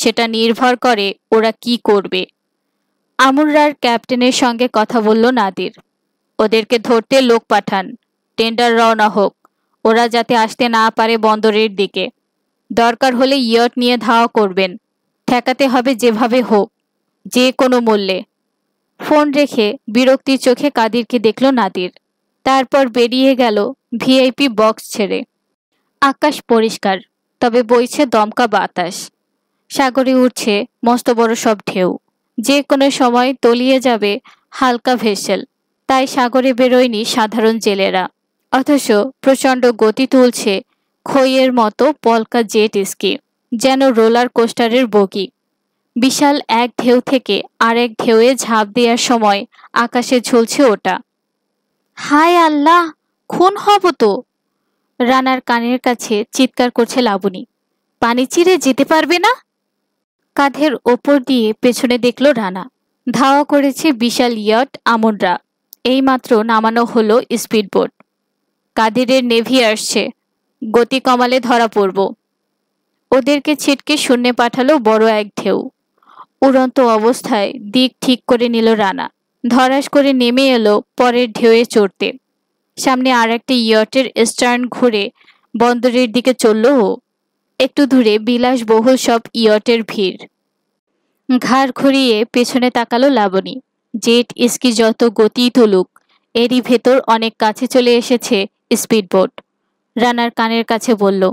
সেটা নির্ভর করে ওরা কি করবে আমুররার ক্যাপ্টেনের সঙ্গে কথা বলল নাদির ওদেরকে ধরতে লোক পাঠান টেন্ডার রওনা হোক ওরা যাতে আসতে না পারে বন্দরের দিকে দরকার হলে ইয়ট নিয়ে ধাওয়া করবেন ঠেকাতে হবে যেভাবে হোক যে কোনো মূল্যে ফোন রেখে বিরক্তির চোখে কাদিরকে দেখল নাদির তারপর বেরিয়ে গেল ভিআইপি বক্স ছেড়ে আকাশ পরিষ্কার তবে বইছে দমকা বাতাস সাগরে উঠছে মস্ত বড় সব ঢেউ যে কোনো সময় তলিয়ে যাবে হালকা ভেসেল তাই সাগরে বেরোয়নি সাধারণ জেলেরা অথচ প্রচণ্ড গতি তুলছে খইয়ের মতো পলকা জেট স্কি যেন রোলার কোস্টারের বগি বিশাল এক ঢেউ থেকে আরেক ঢেউয়ে ঝাঁপ দেওয়ার সময় আকাশে ঝুলছে ওটা হায় আল্লাহ খুন হব তো রানার কানের কাছে চিৎকার করছে লাবণী পানি চিরে যেতে পারবে না কাঁধের ওপর দিয়ে পেছনে দেখল রানা ধাওয়া করেছে বিশাল ইয়ট আমনরা মাত্র নামানো হলো স্পিডবোট কাদিরের নেভি আসছে গতি কমালে ধরা পড়ব ওদেরকে ছিটকে শূন্যে পাঠালো বড় এক ঢেউ উড়ন্ত অবস্থায় দিক ঠিক করে নিল রানা ধরাস করে নেমে এলো পরের ঢেউয়ে চড়তে সামনে আর একটি ইয়টের স্টার্ন ঘুরে বন্দরের দিকে চলল ও একটু দূরে বিলাসবহুল সব ইয়টের ভিড় ঘাড় ঘুরিয়ে পেছনে তাকালো লাবণী জেট ইস্কি যত গতি তুলুক এরই ভেতর অনেক কাছে চলে এসেছে স্পিডবোট রানার কানের কাছে বলল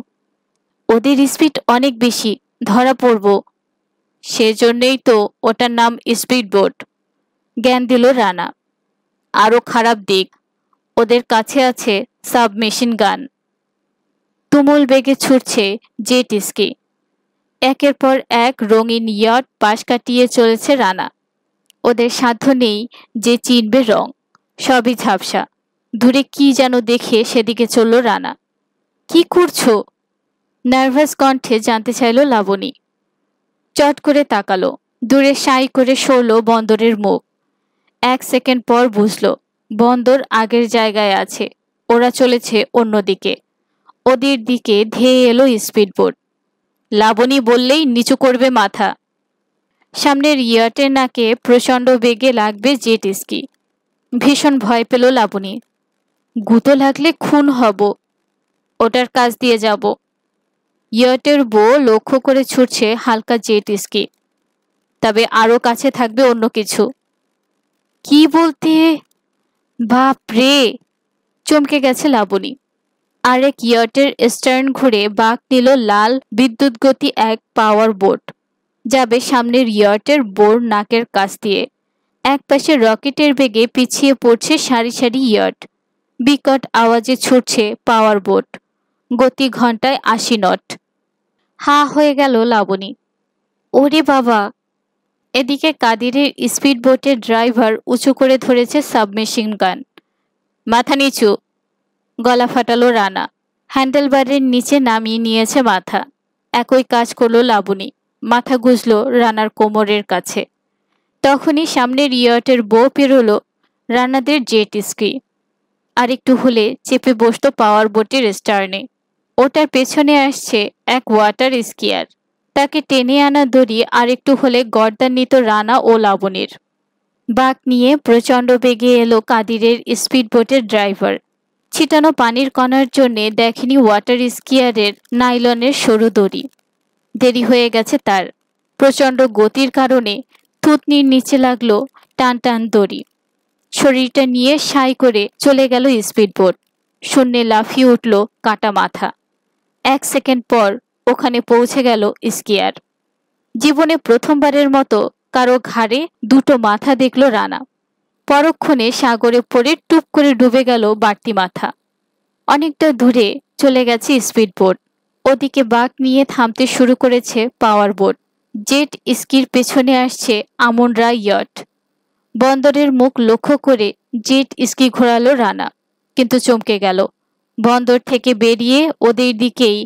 ওদের স্পিড অনেক বেশি ধরা পড়ব সেজন্যই তো ওটার নাম স্পিডবোট জ্ঞান দিল রানা আরও খারাপ দিক ওদের কাছে আছে সাবমেশিন গান তুমুল বেগে ছুটছে জেট টিস্কি একের পর এক রঙিন ইয়ট পাশ কাটিয়ে চলেছে রানা ওদের সাধ্য নেই যে চিনবে রং সবই ঝাপসা দূরে কি যেন দেখে সেদিকে চলল রানা কি করছো নার্ভাস কণ্ঠে জানতে চাইল লাবণী চট করে তাকালো দূরে সাই করে সরল বন্দরের মুখ এক সেকেন্ড পর বুঝল বন্দর আগের জায়গায় আছে ওরা চলেছে অন্যদিকে ওদের দিকে ধেয়ে এলো স্পিডবোট লাবণী বললেই নিচু করবে মাথা সামনের ইয়াটের নাকে প্রচণ্ড বেগে লাগবে জেট স্কি ভীষণ ভয় পেল লাবণী গুঁতো লাগলে খুন হব ওটার কাজ দিয়ে যাব ইয়ার্টের বউ লক্ষ্য করে ছুটছে হালকা জেট স্কি তবে আরও কাছে থাকবে অন্য কিছু কি বলতে বাপ রে চমকে গেছে লাবণী আরেক ইয়টের স্টার্ন ঘুরে বাঁক নিল লাল বিদ্যুৎ গতি এক পাওয়ার বোট যাবে সামনের ইয়টের বোর নাকের কাছ দিয়ে একপাশে রকেটের বেগে পিছিয়ে পড়ছে সারি সারি ইয়ট বিকট আওয়াজে ছুটছে পাওয়ার বোট গতি ঘন্টায় আশি নট হা হয়ে গেল লাবণী ওরে বাবা এদিকে কাদিরের স্পিড বোটের ড্রাইভার উঁচু করে ধরেছে সাবমেশিন গান মাথা নিচু গলা ফাটালো রানা হ্যান্ডেলবারের নিচে নামিয়ে নিয়েছে মাথা একই কাজ করলো লাবণী মাথা গুজল রানার কোমরের কাছে তখনই সামনে রিয়টের বউ পেরোলো রানাদের জেট স্কি আর একটু হলে চেপে বসত পাওয়ার বোটের স্টার্নে ওটার পেছনে আসছে এক ওয়াটার স্কিয়ার তাকে টেনে আনা দড়ি আর একটু হলে গর্দান্বিত রানা ও লাবণীর বাঘ নিয়ে প্রচণ্ড বেগে এলো কাদিরের স্পিড বোটের ড্রাইভার ছিটানো পানির কণার জন্যে দেখেনি ওয়াটার স্কিয়ারের নাইলনের সরু দড়ি দেরি হয়ে গেছে তার প্রচণ্ড গতির কারণে থুতনির নিচে লাগলো টান টান দড়ি শরীরটা নিয়ে সাই করে চলে গেল স্পিডবোট শূন্যে লাফিয়ে উঠল কাটা মাথা এক সেকেন্ড পর ওখানে পৌঁছে গেল স্কিয়ার জীবনে প্রথমবারের মতো কারো ঘাড়ে দুটো মাথা দেখল রানা পরক্ষণে সাগরে পড়ে টুপ করে ডুবে গেল বাড়তি মাথা অনেকটা দূরে চলে গেছে স্পিড বোট ওদিকে বাঘ নিয়ে থামতে শুরু করেছে পাওয়ার বোট জেট স্কির পেছনে আসছে আমনরা ইয়ট বন্দরের মুখ লক্ষ্য করে জেট স্কি ঘোরালো রানা কিন্তু চমকে গেল বন্দর থেকে বেরিয়ে ওদের দিকেই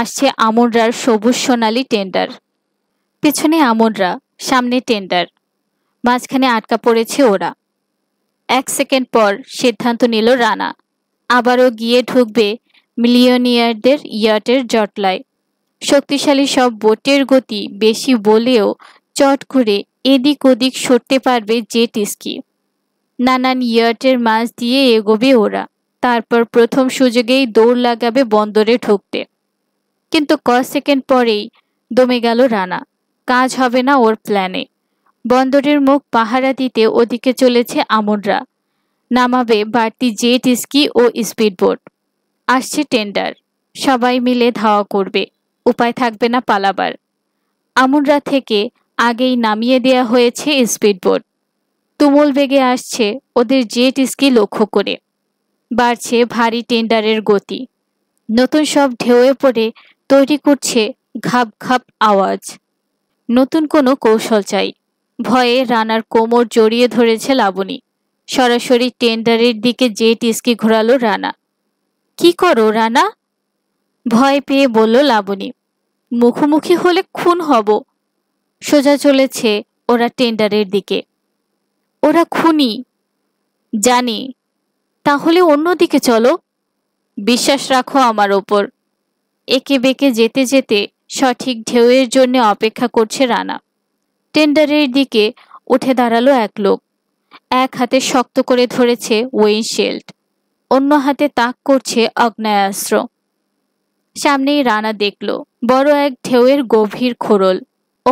আসছে আমনরার সবুজ সোনালি টেন্ডার পেছনে আমনরা সামনে টেন্ডার মাঝখানে আটকা পড়েছে ওরা এক সেকেন্ড পর সিদ্ধান্ত নিল রানা আবারও গিয়ে ঢুকবে মিলিয়নিয়ারদের ইয়াটের জটলায় শক্তিশালী সব বোটের গতি বেশি বলেও চট করে এদিক ওদিক সরতে পারবে যে টিস্কি নানান ইয়াটের মাছ দিয়ে এগোবে ওরা তারপর প্রথম সুযোগেই দৌড় লাগাবে বন্দরে ঢুকতে কিন্তু ক সেকেন্ড পরেই দমে গেল রানা কাজ হবে না ওর প্ল্যানে বন্দরের মুখ পাহারা দিতে ওদিকে চলেছে আমনরা নামাবে বাড়তি জেট স্কি ও স্পিডবোট আসছে টেন্ডার সবাই মিলে ধাওয়া করবে উপায় থাকবে না পালাবার আমুনরা থেকে আগেই নামিয়ে দেয়া হয়েছে স্পিডবোট তুমুল বেগে আসছে ওদের জেট স্কি লক্ষ্য করে বাড়ছে ভারী টেন্ডারের গতি নতুন সব ঢেউয়ে পড়ে তৈরি করছে ঘাপ ঘাপ আওয়াজ নতুন কোনো কৌশল চাই ভয়ে রানার কোমর জড়িয়ে ধরেছে লাবণী সরাসরি টেন্ডারের দিকে জেট স্কি ঘোরালো রানা কি করো রানা ভয় পেয়ে বলল লাবণী মুখোমুখি হলে খুন হব সোজা চলেছে ওরা টেন্ডারের দিকে ওরা খুনি জানি তাহলে অন্যদিকে চলো বিশ্বাস রাখো আমার ওপর একে বেঁকে যেতে যেতে সঠিক ঢেউয়ের জন্য অপেক্ষা করছে রানা টেন্ডারের দিকে উঠে দাঁড়ালো এক লোক এক হাতে শক্ত করে ধরেছে ওয়েনশেল্ড অন্য হাতে তাক করছে অগ্নায়াস্ত্র সামনেই রানা দেখল বড় এক ঢেউয়ের গভীর খোরল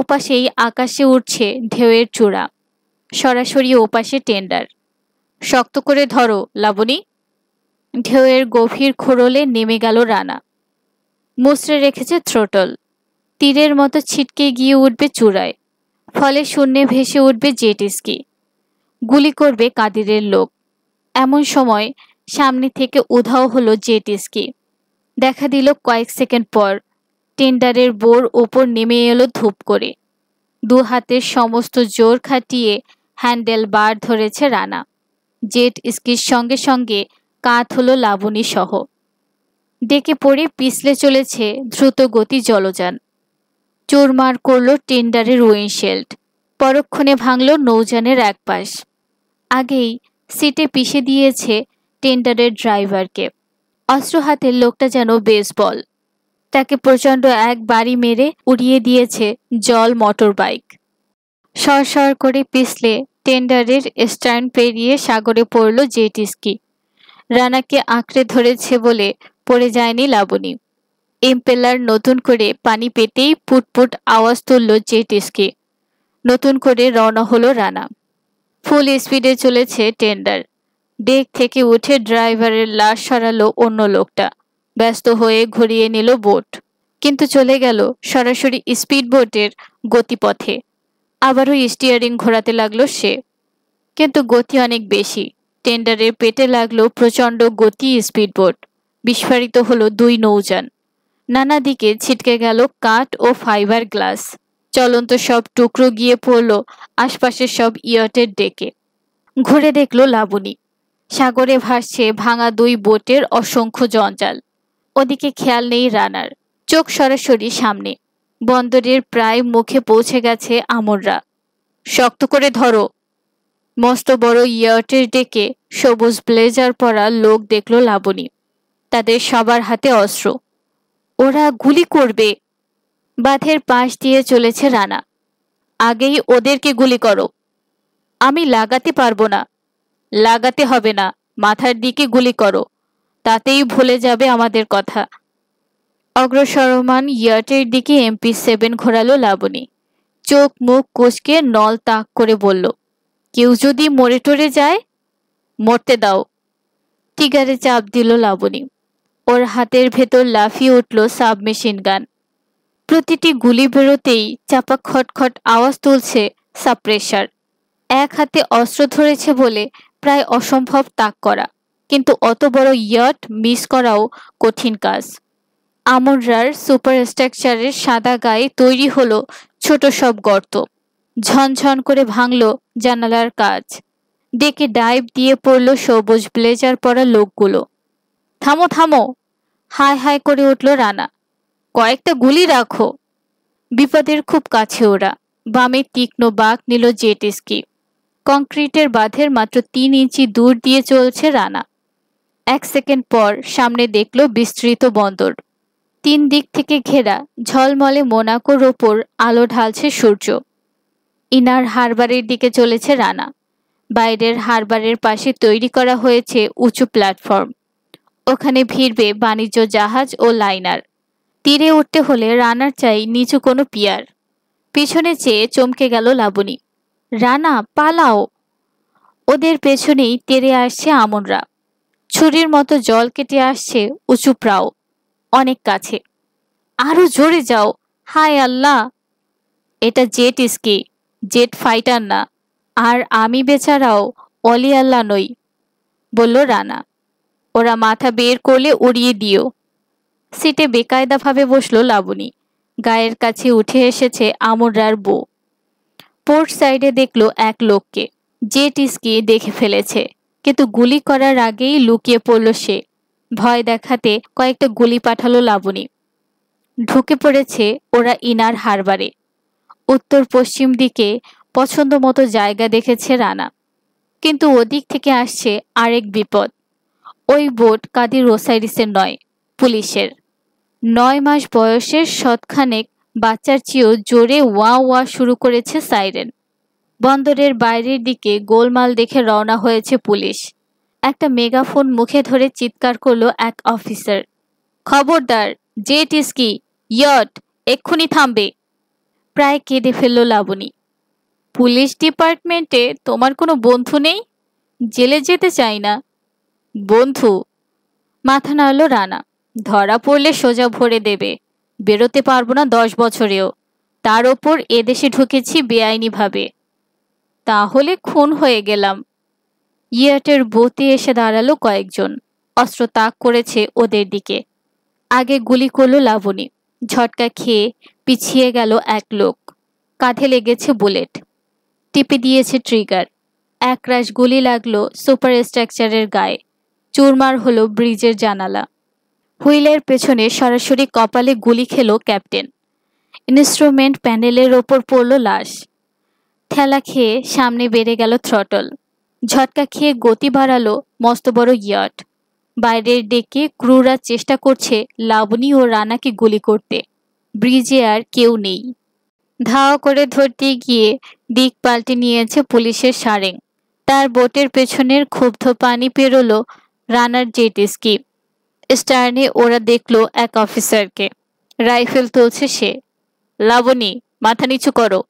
ওপাশেই আকাশে উঠছে ঢেউয়ের চূড়া সরাসরি ওপাশে টেন্ডার শক্ত করে ধরো লাবণী ঢেউয়ের গভীর খোরলে নেমে গেল রানা মুসড়ে রেখেছে থ্রোটল তীরের মতো ছিটকে গিয়ে উঠবে চূড়ায় ফলে শূন্যে ভেসে উঠবে জেট স্কি গুলি করবে কাদিরের লোক এমন সময় সামনে থেকে উধাও হলো জেট স্কি দেখা দিল কয়েক সেকেন্ড পর টেন্ডারের বোর ওপর নেমে এলো ধূপ করে দু হাতের সমস্ত জোর খাটিয়ে হ্যান্ডেল বার ধরেছে রানা জেট স্কির সঙ্গে সঙ্গে কাত হলো লাবণী সহ ডেকে পড়ে পিছলে চলেছে দ্রুত গতি জলযান চোরমার করল টেন্ডারের উইন্ডশিল্ড পরক্ষণে ভাঙল নৌজানের একপাশ আগেই সিটে পিষে দিয়েছে টেন্ডারের ড্রাইভারকে অস্ত্র হাতের লোকটা যেন বেসবল তাকে প্রচণ্ড এক বাড়ি মেরে উড়িয়ে দিয়েছে জল মোটর বাইক সর সর করে পিছলে টেন্ডারের স্ট্যান্ড পেরিয়ে সাগরে পড়ল জেটিস্কি রানাকে আঁকড়ে ধরেছে বলে পড়ে যায়নি লাবণী এমপেলার নতুন করে পানি পেতেই পুটপুট আওয়াজ তুলল জেটিসকে নতুন করে রওনা হলো রানা ফুল স্পিডে চলেছে টেন্ডার ডেক থেকে উঠে ড্রাইভারের লাশ সরালো অন্য লোকটা ব্যস্ত হয়ে ঘুরিয়ে নিল বোট কিন্তু চলে গেল সরাসরি স্পিড বোটের গতিপথে আবারও স্টিয়ারিং ঘোরাতে লাগলো সে কিন্তু গতি অনেক বেশি টেন্ডারের পেটে লাগলো প্রচণ্ড গতি স্পিড বোট বিস্ফারিত হলো দুই নৌযান নানা দিকে ছিটকে গেল কাঠ ও ফাইবার গ্লাস চলন্ত সব টুকরো গিয়ে পড়ল আশপাশের সব ইয়টের ডেকে ঘুরে দেখল লাবণী সাগরে ভাসছে ভাঙা দুই বোটের অসংখ্য জঞ্জাল ওদিকে খেয়াল নেই রানার চোখ সরাসরি সামনে বন্দরের প্রায় মুখে পৌঁছে গেছে আমররা শক্ত করে ধরো মস্ত বড় ইয়টের ডেকে সবুজ ব্লেজার পরা লোক দেখল লাবণী তাদের সবার হাতে অস্ত্র ওরা গুলি করবে বাঁধের পাশ দিয়ে চলেছে রানা আগেই ওদেরকে গুলি করো আমি লাগাতে পারবো না লাগাতে হবে না মাথার দিকে গুলি করো তাতেই ভুলে যাবে আমাদের কথা অগ্রসরমান ইয়াটের দিকে এমপি সেভেন ঘোরালো লাবণী চোখ মুখ কোচকে নল তাক করে বলল কেউ যদি মরে টরে যায় মরতে দাও টিগারে চাপ দিল লাবণী ওর হাতের ভেতর লাফিয়ে উঠল সাবমেশিন গান প্রতিটি গুলি বেরোতেই চাপা খটখট আওয়াজ তুলছে সাপ্রেশার এক হাতে অস্ত্র ধরেছে বলে প্রায় অসম্ভব তাক করা কিন্তু অত বড় ইয়ট মিস করাও কঠিন কাজ সুপার সুপারস্ট্রাকচারের সাদা গায়ে তৈরি হলো ছোট সব গর্ত ঝনঝন করে ভাঙল জানালার কাজ ডেকে ডাইভ দিয়ে পড়ল সবুজ ব্লেজার পরা লোকগুলো থামো থামো হায় হায় করে উঠল রানা কয়েকটা গুলি রাখো বিপদের খুব কাছে ওরা বামে তীক্ষ্ণ বাঘ নিল জেট স্কি কংক্রিটের বাঁধের মাত্র তিন ইঞ্চি দূর দিয়ে চলছে রানা এক সেকেন্ড পর সামনে দেখল বিস্তৃত বন্দর তিন দিক থেকে ঘেরা ঝলমলে মোনাকোর ওপর আলো ঢালছে সূর্য ইনার হারবারের দিকে চলেছে রানা বাইরের হারবারের পাশে তৈরি করা হয়েছে উঁচু প্ল্যাটফর্ম ওখানে ভিড়বে বাণিজ্য জাহাজ ও লাইনার তীরে উঠতে হলে রানার চাই নিচু কোনো পিয়ার পিছনে চেয়ে চমকে গেল লাবণী রানা পালাও ওদের পেছনেই তেরে আসছে আমনরা ছুরির মতো জল কেটে আসছে উঁচু প্রাও অনেক কাছে আরো জোরে যাও হায় আল্লাহ এটা জেট ইস্কি জেট ফাইটার না আর আমি বেচারাও অলি আল্লাহ নই বলল রানা ওরা মাথা বের করলে উড়িয়ে দিও সিটে বেকায়দাভাবে বসলো লাবণী গায়ের কাছে উঠে এসেছে আমরার বউ পোর্ট সাইডে দেখলো এক লোককে যে টিসকে দেখে ফেলেছে কিন্তু গুলি করার আগেই লুকিয়ে পড়ল সে ভয় দেখাতে কয়েকটা গুলি পাঠালো লাবণী ঢুকে পড়েছে ওরা ইনার হারবারে উত্তর পশ্চিম দিকে পছন্দ মতো জায়গা দেখেছে রানা কিন্তু ওদিক থেকে আসছে আরেক বিপদ ওই বোট কাদির ওসাইরিসের নয় পুলিশের নয় মাস বয়সের শতখানেক বাচ্চার চেয়েও জোরে ওয়া ওয়া শুরু করেছে সাইরেন বন্দরের বাইরের দিকে গোলমাল দেখে রওনা হয়েছে পুলিশ একটা মেগাফোন মুখে ধরে চিৎকার করল এক অফিসার খবরদার জেট ইস্কি ইয়ট এক্ষুনি থামবে প্রায় কেঁদে ফেলল লাবণী পুলিশ ডিপার্টমেন্টে তোমার কোনো বন্ধু নেই জেলে যেতে চাই না বন্ধু মাথা নাড়ল রানা ধরা পড়লে সোজা ভরে দেবে বেরোতে পারবো না দশ বছরেও তার ওপর এদেশে ঢুকেছি বেআইনিভাবে তাহলে খুন হয়ে গেলাম ইয়াটের বতি এসে দাঁড়ালো কয়েকজন অস্ত্র তাক করেছে ওদের দিকে আগে গুলি করলো লাবণী ঝটকা খেয়ে পিছিয়ে গেল এক লোক কাঁধে লেগেছে বুলেট টিপে দিয়েছে ট্রিগার একরাশ গুলি লাগলো সুপার স্ট্রাকচারের গায়ে চুরমার হলো ব্রিজের জানালা হুইলের পেছনে সরাসরি কপালে গুলি খেল ক্যাপ্টেন ইনস্ট্রুমেন্ট প্যানেলের ওপর পড়ল লাশ ঠেলা খেয়ে সামনে বেড়ে গেল থ্রটল ঝটকা খেয়ে গতি বাড়ালো মস্ত বড় ইয়ট বাইরের ডেকে ক্রুরা চেষ্টা করছে লাবণী ও রানাকে গুলি করতে ব্রিজে আর কেউ নেই ধাওয়া করে ধরতে গিয়ে দিক পাল্টে নিয়েছে পুলিশের সারেং তার বোটের পেছনের ক্ষুব্ধ পানি পেরোলো রানার জেট স্কি স্টার্নে ওরা দেখলো এক অফিসারকে রাইফেল তুলছে সে লাবণী মাথা নিচু করো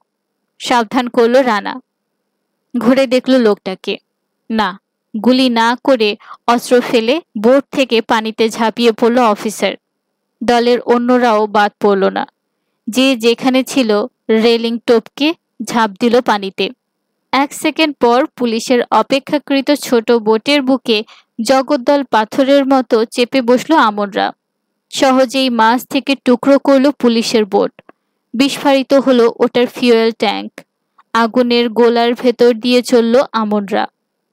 সাবধান করলো রানা ঘুরে দেখলো লোকটাকে না গুলি না করে অস্ত্র ফেলে বোট থেকে পানিতে ঝাঁপিয়ে পড়ল অফিসার দলের অন্যরাও বাদ পড়ল না যে যেখানে ছিল রেলিং টোপকে ঝাঁপ দিল পানিতে এক সেকেন্ড পর পুলিশের অপেক্ষাকৃত ছোট বোটের বুকে জগদ্দল পাথরের মতো চেপে বসলো আমনরা সহজেই মাছ থেকে টুকরো করল পুলিশের বোট বিস্ফারিত হলো ওটার ফিউয়েল ট্যাঙ্ক আগুনের গোলার ভেতর দিয়ে চলল আমনরা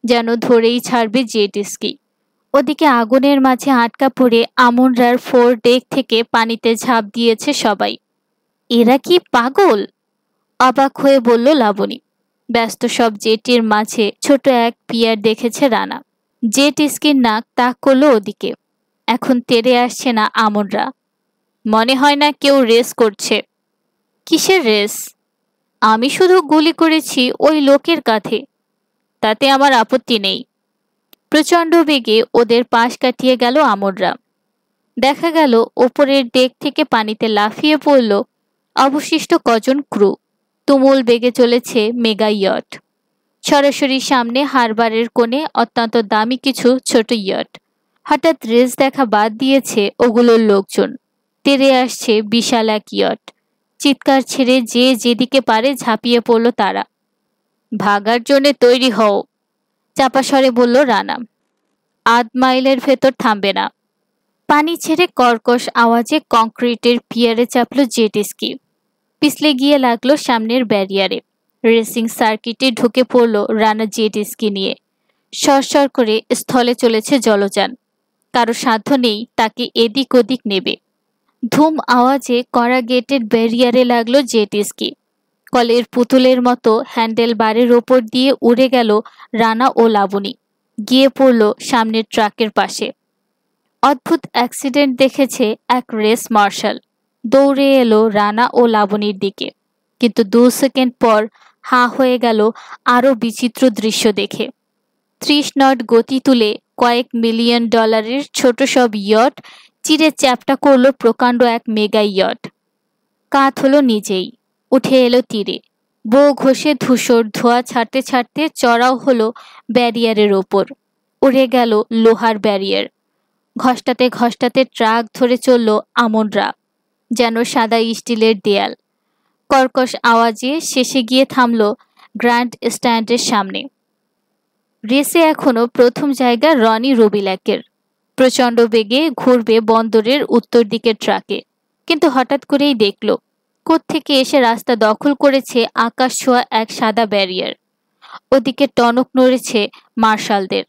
যেন ধরেই ছাড়বে জেট স্কি ওদিকে আগুনের মাঝে আটকা পড়ে আমনরার ফোর ডেক থেকে পানিতে ঝাঁপ দিয়েছে সবাই এরা কি পাগল অবাক হয়ে বলল লাবণী ব্যস্ত সব জেটির মাঝে ছোট এক পিয়ার দেখেছে রানা যে টিস্কির নাক তাক করলো ওদিকে এখন তেরে আসছে না আমররা মনে হয় না কেউ রেস করছে কিসের রেস আমি শুধু গুলি করেছি ওই লোকের কাঁধে তাতে আমার আপত্তি নেই প্রচণ্ড বেগে ওদের পাশ কাটিয়ে গেল আমররা দেখা গেল ওপরের ডেক থেকে পানিতে লাফিয়ে পড়ল অবশিষ্ট কজন ক্রু তুমুল বেগে চলেছে মেগা ইয়ট সরাসরি সামনে হারবারের কোণে অত্যন্ত দামি কিছু ছোট ইয়ট হঠাৎ রেস দেখা বাদ দিয়েছে ওগুলোর লোকজন তেরে আসছে বিশাল এক ইয়ট চিৎকার ছেড়ে যে যেদিকে পারে ঝাঁপিয়ে পড়ল তারা ভাগার জন্যে তৈরি হও চাপাসরে বলল রানা আধ মাইলের ভেতর থামবে না পানি ছেড়ে কর্কশ আওয়াজে কংক্রিটের পিয়ারে চাপল জেট স্কি পিছলে গিয়ে লাগলো সামনের ব্যারিয়ারে রেসিং সার্কিটে ঢুকে পড়ল রানা জেট স্কি নিয়ে সরসর করে স্থলে চলেছে জলযান কারো সাধ্য নেই তাকে এদিক ওদিক নেবে ধুম আওয়াজে কড়া গেটের ব্যারিয়ারে লাগলো জেট স্কি কলের পুতুলের মতো হ্যান্ডেল বারের ওপর দিয়ে উড়ে গেল রানা ও লাবণী গিয়ে পড়ল সামনের ট্রাকের পাশে অদ্ভুত অ্যাক্সিডেন্ট দেখেছে এক রেস মার্শাল দৌড়ে এলো রানা ও লাবণীর দিকে কিন্তু দু সেকেন্ড পর হা হয়ে গেল আরও বিচিত্র দৃশ্য দেখে ত্রিশ নট গতি তুলে কয়েক মিলিয়ন ডলারের ছোট সব ইয়ট চিরে চ্যাপটা করল প্রকাণ্ড এক মেগা ইয়ট কাত হলো নিজেই উঠে এলো তীরে বউ ঘষে ধূসর ধোয়া ছাড়তে ছাড়তে চড়াও হলো ব্যারিয়ারের ওপর উড়ে গেল লোহার ব্যারিয়ার ঘষ্টাতে ঘষ্টাতে ট্রাক ধরে চলল আমনরা যেন সাদা স্টিলের দেয়াল কর্কশ আওয়াজে শেষে গিয়ে থামল গ্র্যান্ড স্ট্যান্ডের সামনে রেসে এখনও প্রথম জায়গা রনি রবিল্যাকের প্রচণ্ড বেগে ঘুরবে বন্দরের উত্তর দিকের ট্রাকে কিন্তু হঠাৎ করেই দেখল কোত্থেকে এসে রাস্তা দখল করেছে আকাশ ছোঁয়া এক সাদা ব্যারিয়ার ওদিকে টনক নড়েছে মার্শালদের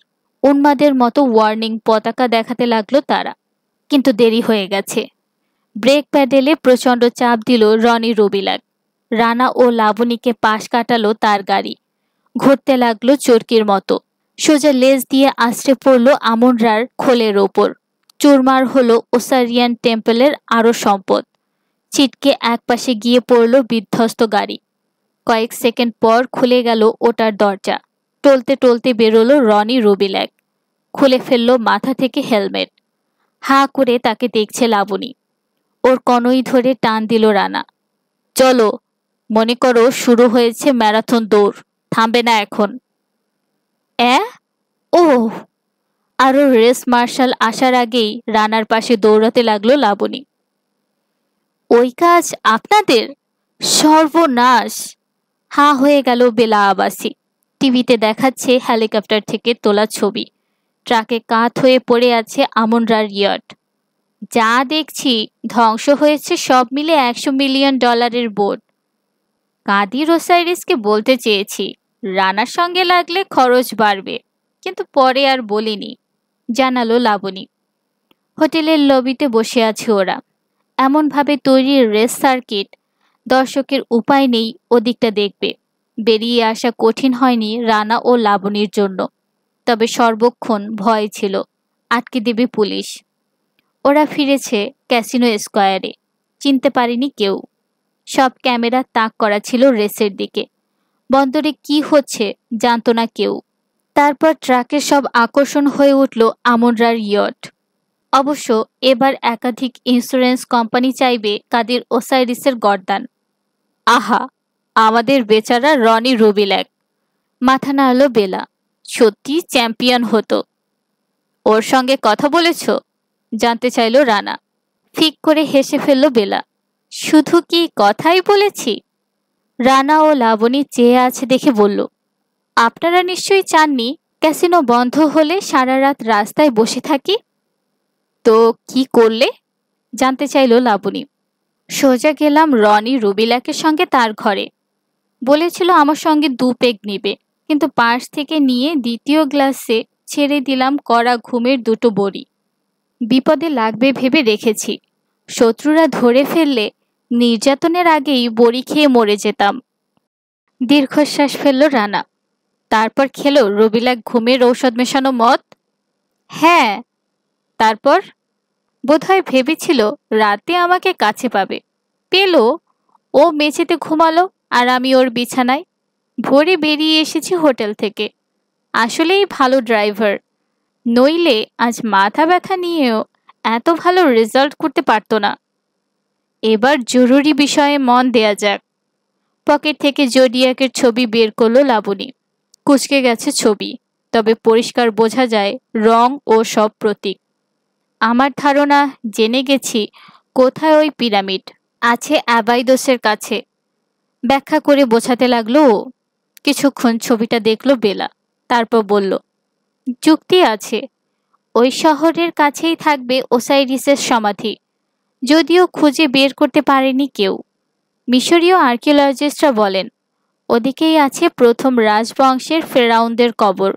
উন্মাদের মতো ওয়ার্নিং পতাকা দেখাতে লাগলো তারা কিন্তু দেরি হয়ে গেছে ব্রেক প্যাডেলে প্রচণ্ড চাপ দিল রনি রবিলাক রানা ও লাবণীকে পাশ কাটালো তার গাড়ি ঘুরতে লাগলো চোরকির মতো সোজা লেজ দিয়ে আশ্রে পড়ল আমনরার খোলের ওপর চুরমার হল ওসারিয়ান টেম্পলের আরও সম্পদ চিটকে একপাশে গিয়ে পড়ল বিধ্বস্ত গাড়ি কয়েক সেকেন্ড পর খুলে গেল ওটার দরজা টলতে টলতে বেরোলো রনি রবিলাক খুলে ফেলল মাথা থেকে হেলমেট হা করে তাকে দেখছে লাবণী ওর কনই ধরে টান দিল রানা চলো মনে করো শুরু হয়েছে ম্যারাথন দৌড় থামবে না এখন অ্যা ও আরও রেস মার্শাল আসার আগেই রানার পাশে দৌড়াতে লাগলো লাবণী ওই কাজ আপনাদের সর্বনাশ হা হয়ে গেল বেলা আবাসী টিভিতে দেখাচ্ছে হেলিকপ্টার থেকে তোলা ছবি ট্রাকে কাত হয়ে পড়ে আছে আমনরার ইয়ট যা দেখছি ধ্বংস হয়েছে সব মিলে একশো মিলিয়ন ডলারের বোট কাঁদি রোসাইরিসকে বলতে চেয়েছি রানার সঙ্গে লাগলে খরচ বাড়বে কিন্তু পরে আর বলিনি জানালো লাবণী হোটেলের লবিতে বসে আছে ওরা এমনভাবে তৈরি রেস সার্কিট দর্শকের উপায় নেই ওদিকটা দেখবে বেরিয়ে আসা কঠিন হয়নি রানা ও লাবণীর জন্য তবে সর্বক্ষণ ভয় ছিল আটকে দেবে পুলিশ ওরা ফিরেছে ক্যাসিনো স্কোয়ারে চিনতে পারেনি কেউ সব ক্যামেরা তাক করা ছিল রেসের দিকে বন্দরে কি হচ্ছে জানত না কেউ তারপর ট্রাকের সব আকর্ষণ হয়ে উঠল আমনরার ইয়ট অবশ্য এবার একাধিক ইন্স্যুরেন্স কোম্পানি চাইবে কাদের ওসাইরিসের গরদান আহা আমাদের বেচারা রনি রুবিল্যাক মাথা না আলো বেলা সত্যি চ্যাম্পিয়ন হতো ওর সঙ্গে কথা বলেছ জানতে চাইল রানা ফিক করে হেসে ফেলল বেলা শুধু কি কথাই বলেছি রানা ও লাবণী চেয়ে আছে দেখে বলল আপনারা নিশ্চয়ই চাননি ক্যাসিনো বন্ধ হলে সারা রাত রাস্তায় বসে থাকি তো কি করলে জানতে চাইল লাবণী সোজা গেলাম রনি রুবিলাকের সঙ্গে তার ঘরে বলেছিল আমার সঙ্গে দু পেগ নিবে কিন্তু পাশ থেকে নিয়ে দ্বিতীয় গ্লাসে ছেড়ে দিলাম কড়া ঘুমের দুটো বড়ি বিপদে লাগবে ভেবে রেখেছি শত্রুরা ধরে ফেললে নির্যাতনের আগেই বড়ি খেয়ে মরে যেতাম দীর্ঘশ্বাস ফেলল রানা তারপর খেলো রবিলাক ঘুমের ঔষধ মেশানো মদ হ্যাঁ তারপর বোধহয় ভেবেছিল রাতে আমাকে কাছে পাবে পেল ও মেঝেতে ঘুমালো আর আমি ওর বিছানায় ভোরে বেরিয়ে এসেছি হোটেল থেকে আসলেই ভালো ড্রাইভার নইলে আজ মাথা ব্যথা নিয়েও এত ভালো রেজাল্ট করতে পারতো না এবার জরুরি বিষয়ে মন দেয়া যাক পকেট থেকে জোডিয়াকের ছবি বের করলো লাবণী কুচকে গেছে ছবি তবে পরিষ্কার বোঝা যায় রং ও সব প্রতীক আমার ধারণা জেনে গেছি কোথায় ওই পিরামিড আছে অ্যাবাইদোসের কাছে ব্যাখ্যা করে বোঝাতে লাগলো ও কিছুক্ষণ ছবিটা দেখল বেলা তারপর বলল যুক্তি আছে ওই শহরের কাছেই থাকবে ওসাইরিসের সমাধি যদিও খুঁজে বের করতে পারেনি কেউ মিশরীয় আর্কিওলজিস্টরা বলেন ওদিকেই আছে প্রথম রাজবংশের ফেরাউনদের কবর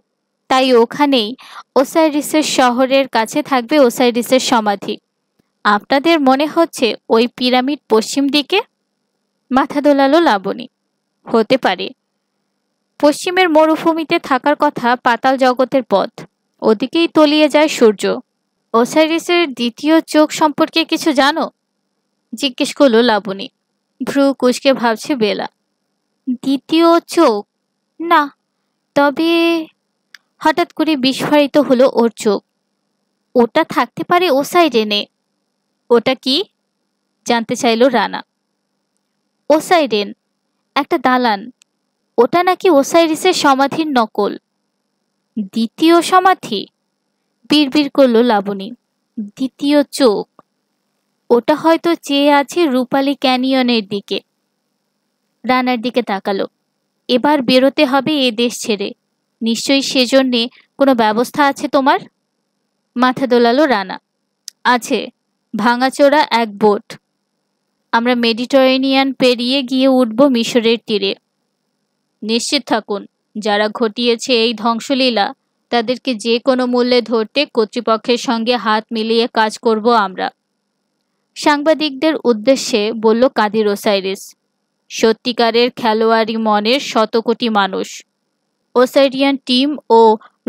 তাই ওখানেই ওসাইরিসের শহরের কাছে থাকবে ওসাইরিসের সমাধি আপনাদের মনে হচ্ছে ওই পিরামিড পশ্চিম দিকে মাথা দোলালো লাবণী হতে পারে পশ্চিমের মরুভূমিতে থাকার কথা পাতাল জগতের পথ ওদিকেই তলিয়ে যায় সূর্য ওসাইরিসের দ্বিতীয় চোখ সম্পর্কে কিছু জানো জিজ্ঞেস করলো লাবণী ভ্রু কুচকে ভাবছে বেলা দ্বিতীয় চোখ না তবে হঠাৎ করে বিস্ফোরিত হলো ওর চোখ ওটা থাকতে পারে ওসাইরেনে ওটা কি জানতে চাইল রানা ওসাইরেন একটা দালান ওটা নাকি ওসাইরিসের সমাধির নকল দ্বিতীয় সমাধি বিড়বিড় করলো লাবণী দ্বিতীয় চোখ ওটা হয়তো চেয়ে আছে রূপালী ক্যানিয়নের দিকে রানার দিকে তাকালো এবার বেরোতে হবে এ দেশ ছেড়ে নিশ্চয়ই সেজন্যে কোনো ব্যবস্থা আছে তোমার মাথা দোলালো রানা আছে ভাঙাচোরা এক বোট আমরা মেডিটারেনিয়ান পেরিয়ে গিয়ে উঠব মিশরের তীরে নিশ্চিত থাকুন যারা ঘটিয়েছে এই ধ্বংসলীলা তাদেরকে যে কোনো মূল্যে ধরতে কর্তৃপক্ষের সঙ্গে হাত মিলিয়ে কাজ করব আমরা সাংবাদিকদের উদ্দেশ্যে বলল কাদির ওসাইরিস সত্যিকারের খেলোয়াড়ি মনের শত কোটি মানুষ ওসাইরিয়ান টিম ও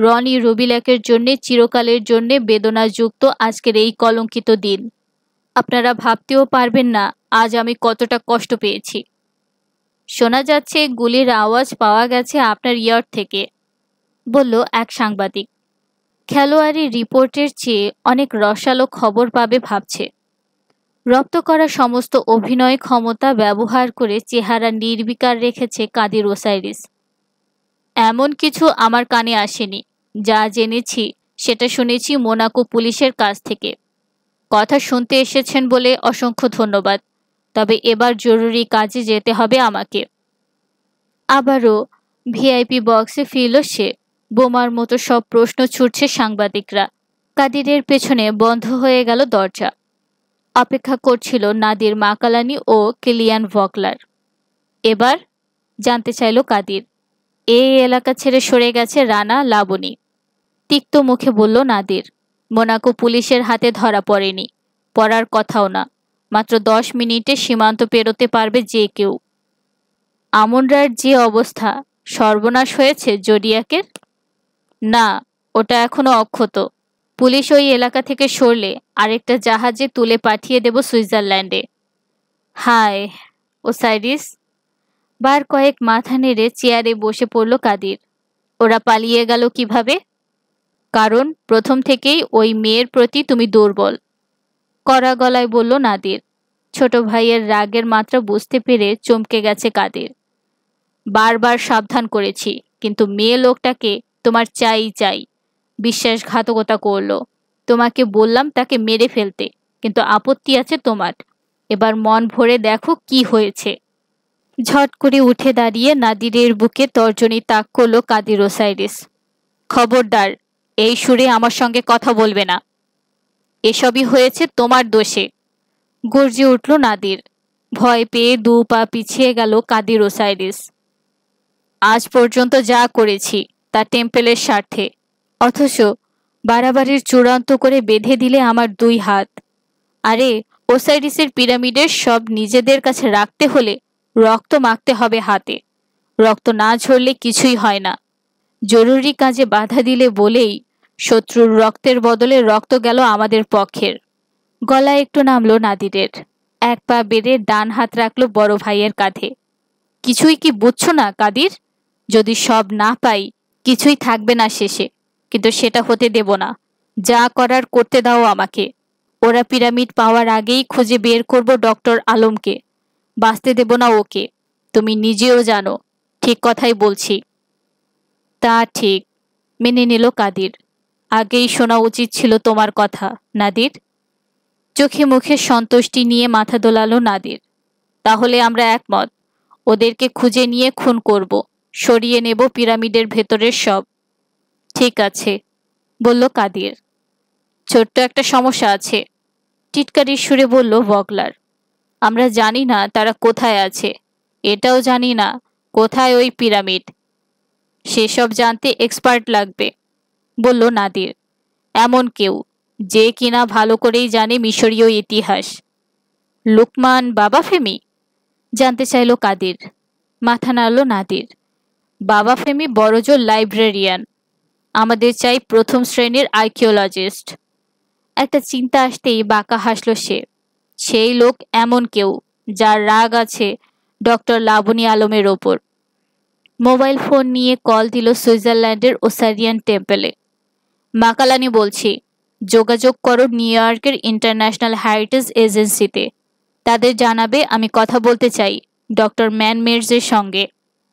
রনি রুবিলাকের জন্যে চিরকালের জন্যে বেদনাযুক্ত আজকের এই কলঙ্কিত দিন আপনারা ভাবতেও পারবেন না আজ আমি কতটা কষ্ট পেয়েছি শোনা যাচ্ছে গুলির আওয়াজ পাওয়া গেছে আপনার ইয়ার থেকে বলল এক সাংবাদিক খেলোয়াড়ি রিপোর্টের চেয়ে অনেক রসালো খবর পাবে ভাবছে রপ্ত করা সমস্ত অভিনয় ক্ষমতা ব্যবহার করে চেহারা নির্বিকার রেখেছে কাদির ওসাইরিস এমন কিছু আমার কানে আসেনি যা জেনেছি সেটা শুনেছি মোনাকো পুলিশের কাছ থেকে কথা শুনতে এসেছেন বলে অসংখ্য ধন্যবাদ তবে এবার জরুরি কাজে যেতে হবে আমাকে আবারও ভিআইপি বক্সে ফিরল সে বোমার মতো সব প্রশ্ন ছুটছে সাংবাদিকরা কাদিরের পেছনে বন্ধ হয়ে গেল দরজা অপেক্ষা করছিল নাদির মাকালানি ও কিলিয়ান ভকলার এবার জানতে চাইল কাদির এই এলাকা ছেড়ে সরে গেছে রানা লাবণী তিক্ত মুখে বলল নাদির মোনাকো পুলিশের হাতে ধরা পড়েনি পড়ার কথাও না মাত্র দশ মিনিটে সীমান্ত পেরোতে পারবে যে কেউ আমনরার যে অবস্থা সর্বনাশ হয়েছে জোডিয়াকের না ওটা এখনও অক্ষত পুলিশ ওই এলাকা থেকে সরলে আরেকটা জাহাজে তুলে পাঠিয়ে দেব সুইজারল্যান্ডে হায় ও সাইরিস বার কয়েক মাথা নেড়ে চেয়ারে বসে পড়ল কাদির ওরা পালিয়ে গেল কিভাবে কারণ প্রথম থেকেই ওই মেয়ের প্রতি তুমি দুর্বল কড়া গলায় বলল নাদির ছোট ভাইয়ের রাগের মাত্রা বুঝতে পেরে চমকে গেছে কাদের বারবার সাবধান করেছি কিন্তু মেয়ে লোকটাকে তোমার চাই চাই বিশ্বাসঘাতকতা করলো তোমাকে বললাম তাকে মেরে ফেলতে কিন্তু আপত্তি আছে তোমার এবার মন ভরে দেখো কি হয়েছে ঝট করে উঠে দাঁড়িয়ে নাদিরের বুকে তর্জনী তাক করল কাদির ওসাইরিস খবরদার এই সুরে আমার সঙ্গে কথা বলবে না এসবই হয়েছে তোমার দোষে গর্জে উঠল নাদির ভয় পেয়ে দু পা পিছিয়ে গেল কাদির ওসাইরিস আজ পর্যন্ত যা করেছি তা টেম্পেলের স্বার্থে অথচ বাড়াবাড়ির চূড়ান্ত করে বেঁধে দিলে আমার দুই হাত আরে ওসাইরিসের পিরামিডের সব নিজেদের কাছে রাখতে হলে রক্ত মাখতে হবে হাতে রক্ত না ঝরলে কিছুই হয় না জরুরি কাজে বাধা দিলে বলেই শত্রুর রক্তের বদলে রক্ত গেল আমাদের পক্ষের গলা একটু নামলো নাদিরের এক পা বেড়ে ডান হাত রাখলো বড় ভাইয়ের কাঁধে কিছুই কি বুঝছো না কাদির যদি সব না পাই কিছুই থাকবে না শেষে কিন্তু সেটা হতে দেব না যা করার করতে দাও আমাকে ওরা পিরামিড পাওয়ার আগেই খুঁজে বের করব ডক্টর আলমকে বাঁচতে দেব না ওকে তুমি নিজেও জানো ঠিক কথাই বলছি তা ঠিক মেনে নিল কাদির আগেই শোনা উচিত ছিল তোমার কথা নাদির চোখে মুখে সন্তুষ্টি নিয়ে মাথা দোলালো নাদির তাহলে আমরা একমত ওদেরকে খুঁজে নিয়ে খুন করবো সরিয়ে নেব পিরামিডের ভেতরের সব ঠিক আছে বলল কাদির ছোট্ট একটা সমস্যা আছে টিটকারির সুরে বলল বগলার আমরা জানি না তারা কোথায় আছে এটাও জানি না কোথায় ওই পিরামিড সেসব জানতে এক্সপার্ট লাগবে বলল নাদির এমন কেউ যে কিনা ভালো করেই জানে মিশরীয় ইতিহাস লুকমান বাবা ফেমি জানতে চাইল কাদির মাথা নাড়ল নাদির বাবা ফেমি বড়জোর লাইব্রেরিয়ান আমাদের চাই প্রথম শ্রেণীর আর্কিওলজিস্ট একটা চিন্তা আসতেই বাঁকা হাসল সে সেই লোক এমন কেউ যার রাগ আছে ডক্টর লাবণী আলমের ওপর মোবাইল ফোন নিয়ে কল দিল সুইজারল্যান্ডের ওসারিয়ান টেম্পলে মাকালানি বলছি যোগাযোগ করো নিউ ইয়র্কের ইন্টারন্যাশনাল হেরিটেজ এজেন্সিতে তাদের জানাবে আমি কথা বলতে চাই ডক্টর ম্যান সঙ্গে